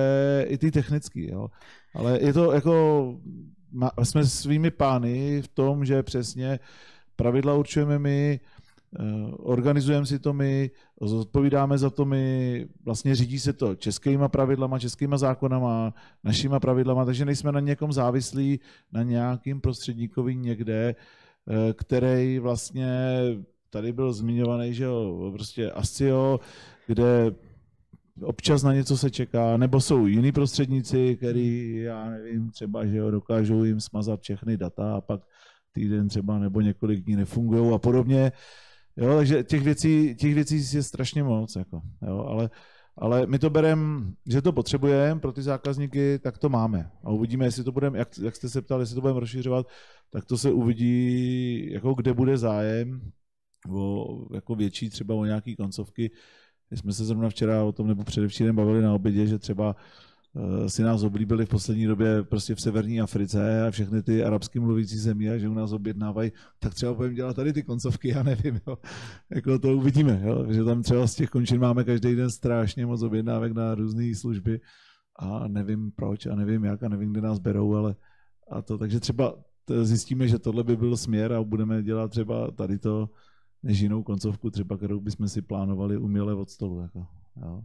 i ty technický, jo. Ale je to jako, jsme svými pány v tom, že přesně pravidla určujeme my, Eh, organizujeme si to my, zodpovídáme za to my, vlastně řídí se to českýma pravidlama, českýma zákonama, našima pravidlama, takže nejsme na někom závislí, na nějakým prostředníkovi někde, eh, který vlastně tady byl zmiňovaný, že jo, prostě ASCIO, kde občas na něco se čeká, nebo jsou jiní prostředníci, který, já nevím, třeba, že jo, dokážou jim smazat všechny data a pak týden třeba nebo několik dní nefungují a podobně. Uh, Jo, takže těch věcí, těch věcí je strašně moc, jako, jo, ale, ale my to bereme, že to potřebujeme pro ty zákazníky, tak to máme. A uvidíme, jestli to budeme, jak, jak jste se ptali, jestli to budeme rozšiřovat, tak to se uvidí, jako kde bude zájem o jako větší třeba o nějaký koncovky. My jsme se zrovna včera o tom nebo předevčírem bavili na obědě, že třeba uh, Eh, si nás oblíbili v poslední době prostě v severní Africe a všechny ty arabsky mluvící země, že u nás objednávají, tak třeba budeme dělat tady ty koncovky, já nevím, jo. Jako to uvidíme, jo. že tam třeba z těch končin máme každý den strašně moc objednávek na různé služby a nevím proč a nevím jak a nevím, kde nás berou, ale a to, takže třeba zjistíme, že tohle by byl směr a budeme dělat třeba tady to, než jinou koncovku třeba, kterou bychom si plánovali uměle od stolu, jako, jo.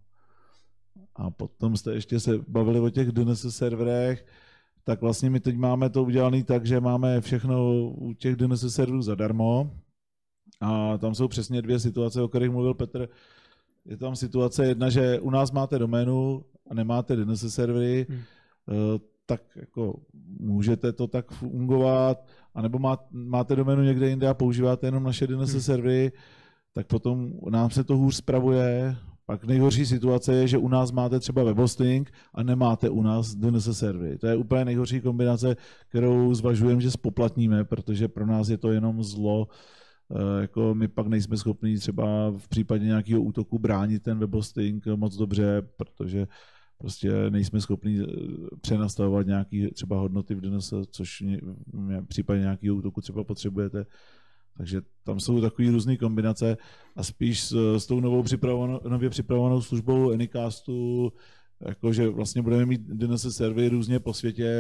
A potom jste ještě se bavili o těch DNS serverech, tak vlastně my teď máme to udělané tak, že máme všechno u těch DNS serverů zadarmo. A tam jsou přesně dvě situace, o kterých mluvil Petr. Je tam situace jedna, že u nás máte doménu a nemáte DNS servery, hmm. Eh, tak jako můžete to tak fungovat, anebo máte doménu někde jinde a používáte jenom naše DNS hmm. servery, tak potom nám se to hůř spravuje, pak nejhorší situace je, že u nás máte třeba webhosting a nemáte u nás DNS servery. To je úplně nejhorší kombinace, kterou zvažujeme, že spoplatníme, protože pro nás je to jenom zlo. Eh, jako my pak nejsme schopni třeba v případě nějakého útoku bránit ten webhosting moc dobře, protože prostě nejsme schopni eh, přenastavovat nějaké třeba hodnoty v DNS, což v případě nějakého útoku třeba potřebujete. Takže tam jsou takové různé kombinace a spíš s, s tou novou připravovanou, nově připravovanou službou Anycastu, jakože vlastně budeme mít DNS servery různě po světě,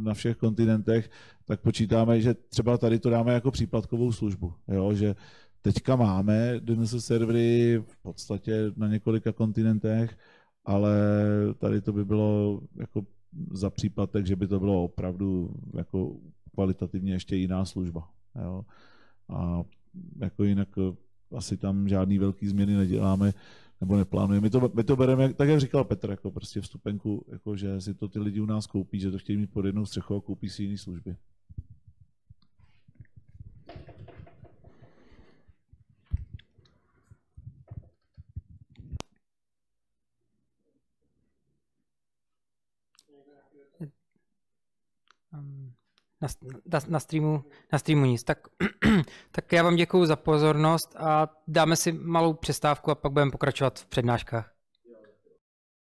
na všech kontinentech, tak počítáme, že třeba tady to dáme jako případkovou službu, jo? že teďka máme DNS servery v podstatě na několika kontinentech, ale tady to by bylo jako za případ, takže by to bylo opravdu jako kvalitativně ještě jiná služba. Jo? a jako jinak eh, asi tam žádný velký změny neděláme nebo neplánujeme. My to, my to bereme, tak jak říkal Petr, jako prostě vstupenku, jako že si to ty lidi u nás koupí, že to chtějí mít pod jednou střechou a koupí si jiné služby. na, na, na, streamu, na streamu nic. Tak, *clears throat* tak já vám děkuji za pozornost a dáme si malou přestávku a pak budeme pokračovat v přednáškách.